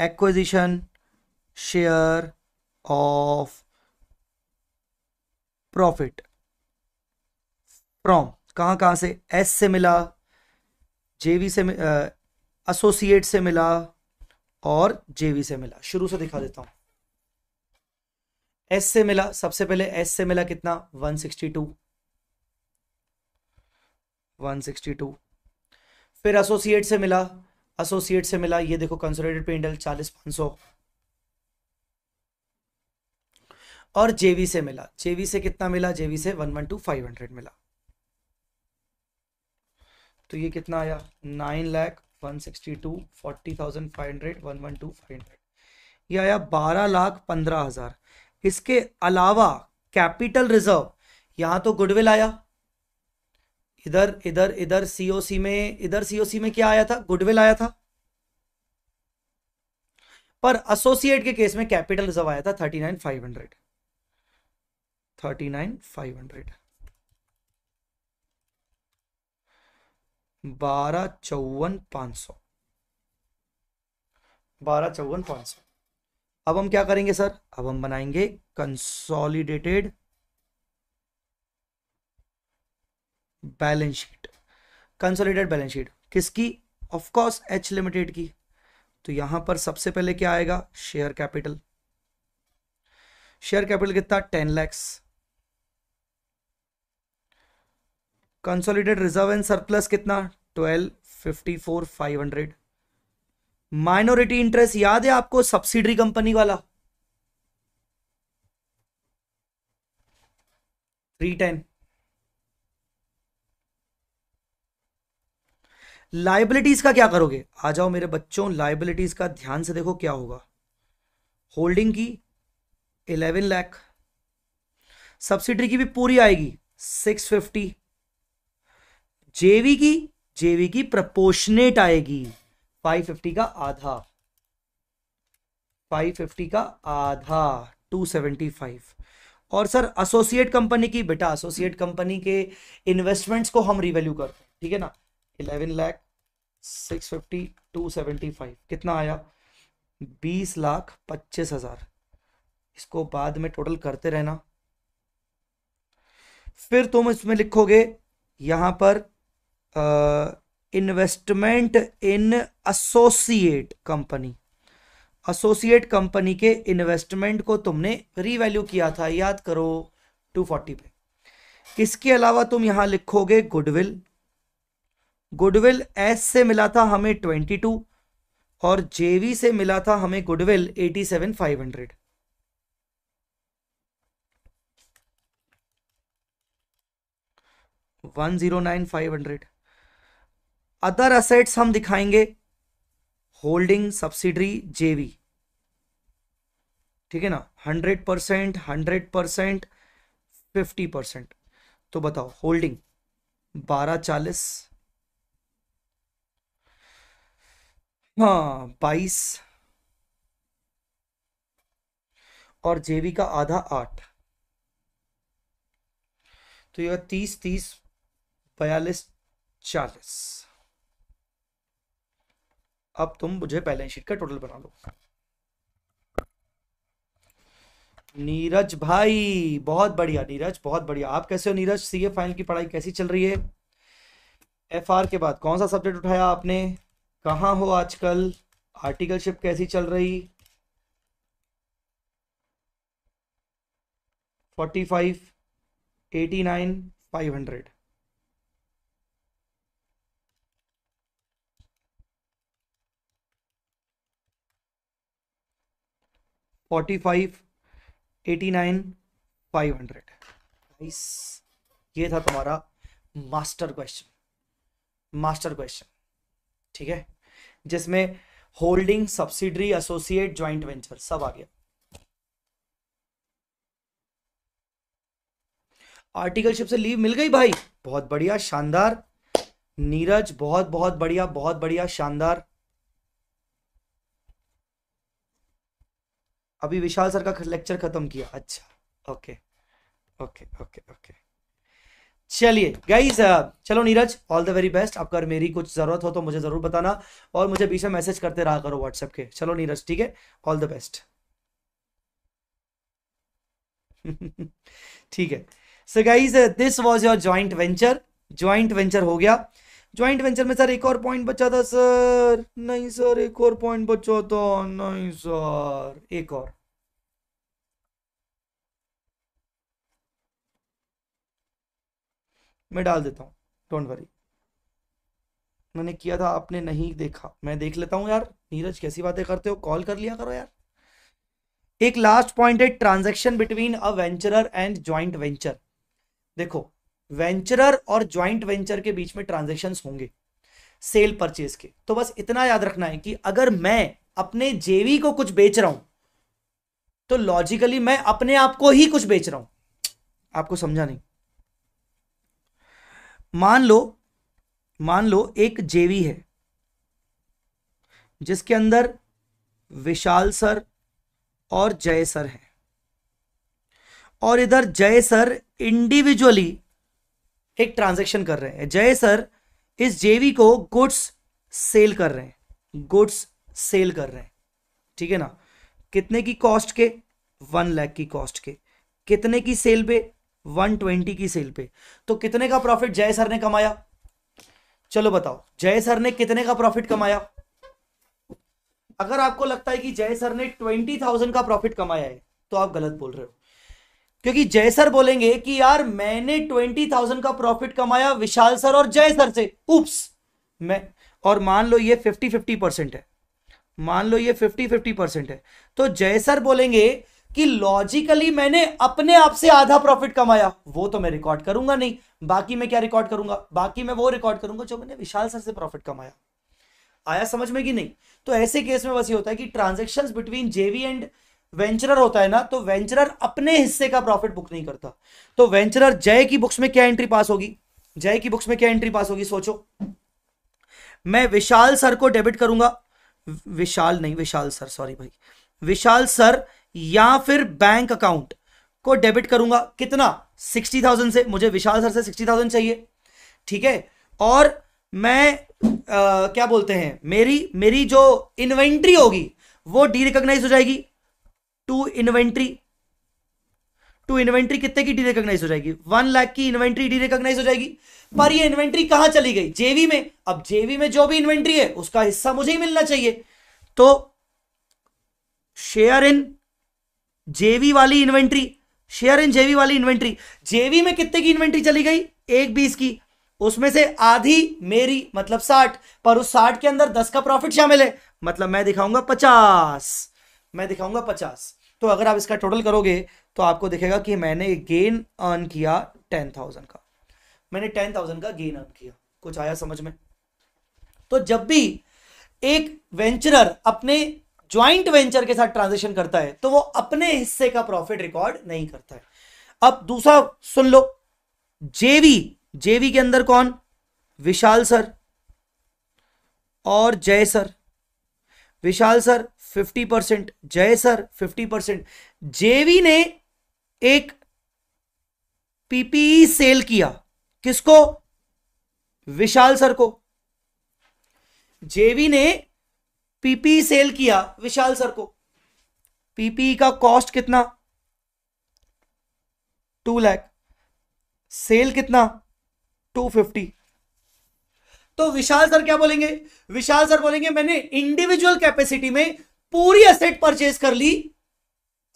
Speaker 1: acquisition share of profit from कहां कहां से एस से मिला जेवी से एसोसिएट से मिला और जेवी से मिला शुरू से दिखा देता हूं एस से मिला सबसे पहले एस से मिला कितना 162 162 फिर एसोसिएट से मिला एसोसिएट से मिला ये देखो कंसोलिडेटेड पेंडल चालीस पांच सौ और जेवी से मिला जेवी से कितना मिला जेवी से one one two five hundred मिला तो ये कितना आया nine lakh one sixty two forty thousand five hundred one one two five hundred ये आया बारह लाख पंद्रह हजार इसके अलावा कैपिटल रिजर्व यहां तो गुडविल आया इधर इधर इधर सीओसी में इधर सीओसी में क्या आया था गुडविल आया था पर एसोसिएट के केस में कैपिटल रिजर्व आया था thirty nine five hundred thirty nine five hundred बारह चौवन पाँच सौ बारह चौवन पाँच सौ अब हम क्या करेंगे सर अब हम बनाएंगे consolidated balance sheet consolidated balance sheet किसकी ऑफ कोर्स एच लिमिटेड की तो यहां पर सबसे पहले क्या आएगा शेयर कैपिटल शेयर कैपिटल कितना ten lakhs consolidate reserve and surplus कितना twelve fifty four five hundred minority interest याद है आपको सब्सिडरी कंपनी वाला थ्री टेन लाइबिलिटीज का क्या करोगे आ जाओ मेरे बच्चों लाइबिलिटीज का ध्यान से देखो क्या होगा होल्डिंग की इलेवन लैख सब्सिडी की भी पूरी आएगी सिक्स फिफ्टी जेवी की जेवी की प्रपोर्शनेट आएगी 550 का आधा 550 का आधा 275 और सर एसोसिएट कंपनी की बेटा एसोसिएट कंपनी के इन्वेस्टमेंट्स को हम रिवेल्यू करते हैं ठीक है ना 11 लाख 650 275 कितना आया 20 लाख पच्चीस हजार इसको बाद में टोटल करते रहना फिर तुम इसमें लिखोगे यहां पर investment in associate company associate company के इन्वेस्टमेंट को तुमने रीवैल्यू किया था याद करो 240 पे इसके अलावा तुम यहां लिखोगे गुडविल गुडविल एस से मिला था हमें 22 और जेवी से मिला था हमें गुडविल 87500 109,500 अदर असेट्स हम दिखाएंगे होल्डिंग सब्सिडरी जेवी ठीक है ना hundred percent hundred percent fifty percent तो बताओ होल्डिंग बारह चालीस हाँ बाईस और जेवी का आधा आठ तो यह तीस तीस बयालीस चालीस अब तुम मुझे बैलेंस शीट का टोटल बना दो नीरज भाई बहुत बढ़िया नीरज बहुत बढ़िया आप कैसे हो नीरज सीए फाइनल की पढ़ाई कैसी चल रही है एफआर के बाद कौन सा सब्जेक्ट उठाया आपने कहाँ हो आजकल आर्टिकलशिप कैसी चल रही forty five eighty nine five hundred forty five eighty nine five hundred ये था तुम्हारा मास्टर क्वेश्चन मास्टर क्वेश्चन ठीक है जिसमें holding subsidiary associate joint venture सब आ गया आर्टिकलशिप से लीव मिल गई भाई बहुत बढ़िया शानदार नीरज बहुत बहुत बढ़िया बहुत बढ़िया शानदार अभी विशाल सर का लेक्चर खत्म किया अच्छा ओके ओके ओके ओके चलिए गाइज uh, चलो Neeraj all the very best आपका मेरी कुछ जरूरत हो तो मुझे जरूर बताना और मुझे बीच में मैसेज करते रहा करो व्हाट्सएप के चलो नीरज ठीक है ऑल द बेस्ट ठीक है so guys this was your joint venture joint venture हो गया ज्वाइंट वेंचर में सर एक और पॉइंट बचा था सर नहीं सर एक और पॉइंट बचा था नहीं सर एक और मैं डाल देता हूँ डोंट वरी मैंने किया था आपने नहीं देखा मैं देख लेता हूँ यार नीरज कैसी बातें करते हो कॉल कर लिया करो यार एक लास्ट पॉइंट है transaction between a venturer and joint venture देखो वेंचरर और ज्वाइंट वेंचर के बीच में ट्रांजेक्शन होंगे सेल परचेज के तो बस इतना याद रखना है कि अगर मैं अपने जेवी को कुछ बेच रहा हूं तो लॉजिकली मैं अपने आप को ही कुछ बेच रहा हूं आपको समझा नहीं मान लो मान लो एक जेवी है जिसके अंदर विशाल सर और जय सर हैं और इधर जय सर इंडिविजुअली एक ट्रांजेक्शन कर रहे हैं जय सर इस जेवी को गुड्स सेल कर रहे हैं गुड्स सेल कर रहे हैं ठीक है ना कितने की कॉस्ट के वन लाख की कॉस्ट के कितने की सेल पे वन ट्वेंटी की सेल पे तो कितने का प्रॉफिट जय सर ने कमाया चलो बताओ जय सर ने कितने का प्रॉफिट कमाया अगर आपको लगता है कि जय सर ने ट्वेंटी थाउजेंड का प्रॉफिट कमाया है तो आप गलत बोल रहे हो क्योंकि जय सर बोलेंगे कि यार मैंने ट्वेंटी थाउजेंड का प्रॉफिट कमाया विशाल सर और जय सर से उप्स मैं और मान लो ये फिफ्टी फिफ्टी परसेंट है मान लो ये फिफ्टी फिफ्टी परसेंट है तो जय सर बोलेंगे कि लॉजिकली मैंने अपने आप से आधा प्रॉफिट कमाया वो तो मैं रिकॉर्ड करूंगा नहीं बाकी मैं क्या रिकॉर्ड करूंगा बाकी मैं वो रिकॉर्ड करूंगा जो मैंने विशाल सर से प्रॉफिट कमाया आया समझ में कि नहीं तो ऐसे केस में बस ये होता है कि transaction between JV and venturer होता है ना तो वेंचरर अपने हिस्से का प्रॉफिट बुक नहीं करता तो वेंचरर जय की बुक्स में क्या एंट्री पास होगी जय की बुक्स में क्या एंट्री पास होगी सोचो मैं विशाल सर को डेबिट करूंगा विशाल नहीं विशाल सर सॉरी भाई विशाल सर या फिर बैंक अकाउंट को डेबिट करूंगा कितना सिक्सटी थाउजेंड से मुझे विशाल सर से सिक्सटी थाउजेंड चाहिए ठीक है और मैं आ, क्या बोलते हैं मेरी मेरी जो इन्वेंट्री होगी वो डी रिकग्नाइज हो जाएगी टू इन्वेंट्री टू इन्वेंट्री कितने की डी रिकॉग्नाइज हो जाएगी वन लाख की इन्वेंट्री डी रिकॉग्नाइज हो जाएगी पर ये इन्वेंट्री कहां चली गई जेवी में अब जेवी में जो भी इन्वेंट्री है उसका हिस्सा मुझे ही मिलना चाहिए तो शेयर इन जेवी वाली इन्वेंट्री शेयर इन जेवी वाली इन्वेंट्री जेवी में कितने की इन्वेंट्री चली गई एक बीस की उसमें से आधी मेरी मतलब साठ पर उस साठ के अंदर दस का प्रॉफिट शामिल है मतलब मैं दिखाऊंगा पचास मैं दिखाऊंगा पचास तो अगर आप इसका टोटल करोगे तो आपको दिखेगा कि मैंने गेन अर्न किया टेन थाउजेंड का मैंने टेन थाउजेंड का गेन अर्न किया कुछ आया समझ में तो जब भी एक वेंचरर अपने ज्वाइंट वेंचर के साथ ट्रांजेक्शन करता है तो वो अपने हिस्से का प्रॉफिट रिकॉर्ड नहीं करता है अब दूसरा सुन लो जेवी जेवी के अंदर कौन विशाल सर और Jay sir Vishal sir fifty percent Jay sir fifty percent JV ने एक पीपीई सेल किया किसको विशाल सर को जेवी ने पीपीई सेल किया विशाल सर को पीपीई का कॉस्ट कितना टू लैख सेल कितना टू फिफ्टी तो विशाल सर क्या बोलेंगे विशाल सर बोलेंगे मैंने इंडिविजुअल कैपेसिटी में पूरी असेट परचेज कर ली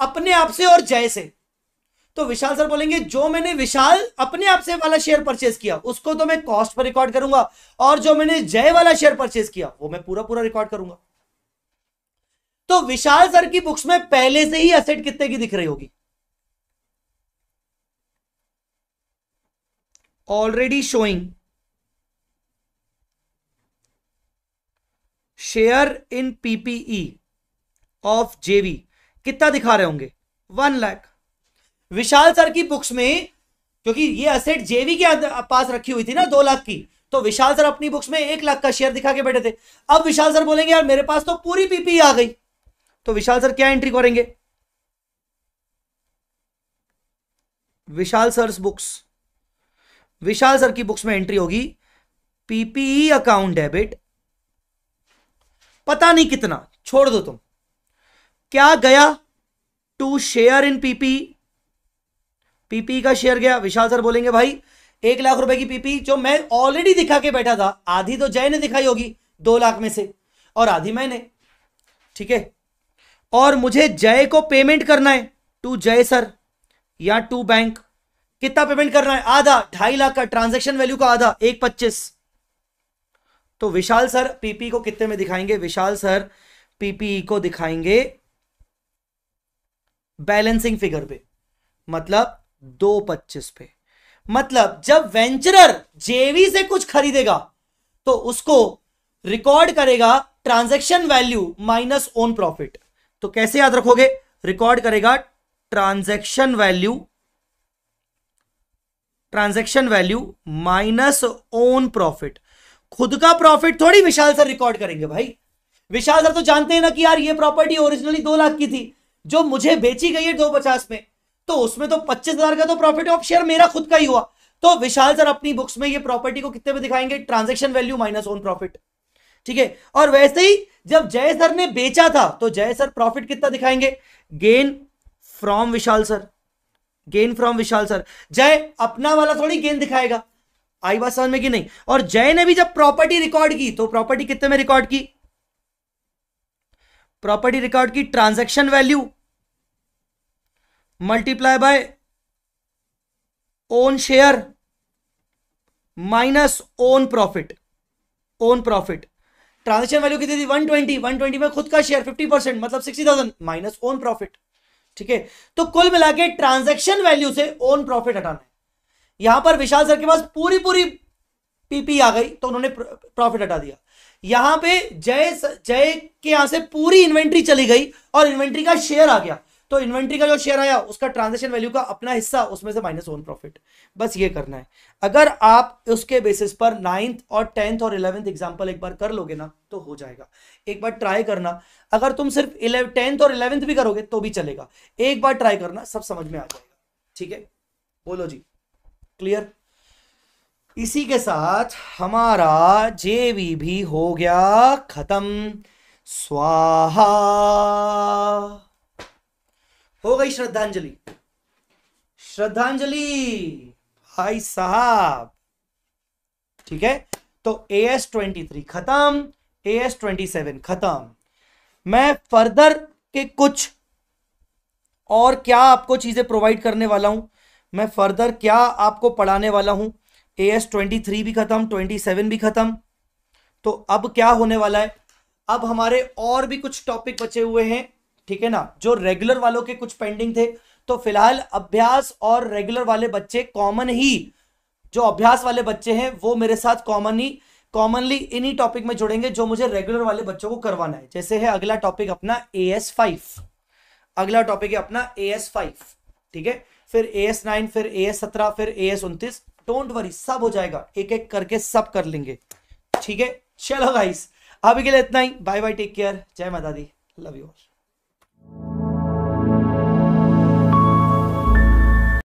Speaker 1: अपने आप से और जय से तो विशाल सर बोलेंगे जो मैंने विशाल अपने आप से वाला शेयर परचेज किया उसको तो मैं कॉस्ट पर रिकॉर्ड करूंगा और जो मैंने जय वाला शेयर परचेज किया वो मैं पूरा पूरा रिकॉर्ड करूंगा तो विशाल सर की बुक्स में पहले से ही असेट कितने की दिख रही होगी already showing share in PPE of JV कितना दिखा रहे होंगे वन लाख विशाल सर की बुक्स में क्योंकि ये असेट जेवी के पास रखी हुई थी ना दो लाख की तो विशाल सर अपनी बुक्स में एक लाख का शेयर दिखा के बैठे थे अब विशाल सर बोलेंगे यार मेरे पास तो पूरी पीपी e आ गई तो विशाल सर क्या एंट्री करेंगे Vishal sir books Vishal sir की बुक्स में एंट्री होगी पीपीई अकाउंट डेबिट पता नहीं कितना छोड़ दो तुम क्या गया to share in PP PP का शेयर गया विशाल सर बोलेंगे भाई एक लाख रुपए की पीपी जो मैं ऑलरेडी दिखा के बैठा था आधी तो जय ने दिखाई होगी दो लाख में से और आधी मैंने ठीक है और मुझे जय को पेमेंट करना है टू जय सर या टू बैंक कितना पेमेंट करना है आधा ढाई लाख का ट्रांजेक्शन वैल्यू का आधा एक पच्चीस तो विशाल सर पीपी को कितने में दिखाएंगे विशाल सर पीपी को दिखाएंगे बैलेंसिंग फिगर पे मतलब दो पच्चीस पे मतलब जब वेंचरर जेवी से कुछ खरीदेगा तो उसको रिकॉर्ड करेगा transaction value minus own profit तो कैसे याद रखोगे रिकॉर्ड करेगा transaction value transaction value minus own profit खुद का प्रॉफिट थोड़ी विशाल सर रिकॉर्ड करेंगे भाई विशाल सर तो जानते हैं ना कि यार ये प्रॉपर्टी ओरिजिनली दो लाख की थी जो मुझे बेची गई है दो पचास में तो उसमें तो पच्चीस हजार का तो प्रॉफिट ऑफ शेयर मेरा खुद का ही हुआ तो विशाल सर अपनी बुक्स में ये प्रॉपर्टी को कितने में दिखाएंगे transaction value minus own profit ठीक है और वैसे ही जब जय सर ने बेचा था तो जय सर प्रॉफिट कितना दिखाएंगे gain from Vishal sir gain from Vishal sir Jay अपना वाला थोड़ी गेन दिखाएगा आई बात समझ में कि नहीं और जय ने भी जब प्रॉपर्टी रिकॉर्ड की तो प्रॉपर्टी कितने में रिकॉर्ड की प्रॉपर्टी रिकॉर्ड की transaction value multiply by own share minus own profit own profit transaction value कितनी थी 120 120 में खुद का शेयर 50 परसेंट मतलब 60,000 माइनस ओन प्रॉफिट ठीक है तो कुल मिला के ट्रांजेक्शन वैल्यू से ओन प्रॉफिट हटाना है यहां पर विशाल सर के पास पूरी पूरी पीपी आ गई तो उन्होंने प्रॉफिट हटा दिया यहां पे जय जय के यहां से पूरी इन्वेंट्री चली गई और इन्वेंट्री का शेयर आ गया तो इन्वेंट्री का जो शेयर आया उसका ट्रांजेक्शन वैल्यू का अपना हिस्सा उसमें से माइनस ओन प्रॉफिट बस ये करना है अगर आप उसके बेसिस पर नाइन्थ और टेंथ और इलेवेंथ एग्जाम्पल एक बार कर लोगे ना तो हो जाएगा एक बार ट्राई करना अगर तुम सिर्फ टेंथ और इलेवेंथ भी करोगे तो भी चलेगा एक बार ट्राई करना सब समझ में आ जाएगा ठीक है बोलो जी क्लियर इसी के साथ हमारा जे वी भी हो गया खत्म स्वाहा हो गई श्रद्धांजलि श्रद्धांजलि भाई साहब ठीक है तो ए एस ट्वेंटी थ्री खत्म ए एस ट्वेंटी सेवन खत्म मैं फर्दर के कुछ और क्या आपको चीजें प्रोवाइड करने वाला हूं मैं फर्दर क्या आपको पढ़ाने वाला हूं ए एस ट्वेंटी थ्री भी खत्म ट्वेंटी सेवन भी खत्म तो अब क्या होने वाला है अब हमारे और भी कुछ टॉपिक बचे हुए हैं ठीक है ना जो रेगुलर वालों के कुछ पेंडिंग थे तो फिलहाल अभ्यास और रेगुलर वाले बच्चे कॉमन ही जो अभ्यास वाले बच्चे हैं वो मेरे साथ कॉमन ही कॉमनली इन्हीं टॉपिक में जुड़ेंगे जो मुझे रेगुलर वाले बच्चों को करवाना है जैसे है अगला टॉपिक अपना ए एस फाइव अगला टॉपिक है अपना ए एस फाइव ठीक है फिर ए एस नाइन फिर ए एस सत्रह फिर ए एस उन्तीस डोंट वरी सब हो जाएगा एक एक करके सब कर लेंगे ठीक है चलो गाइस अभी के लिए इतना ही बाय बाय टेक केयर जय माता दी लव यू ऑल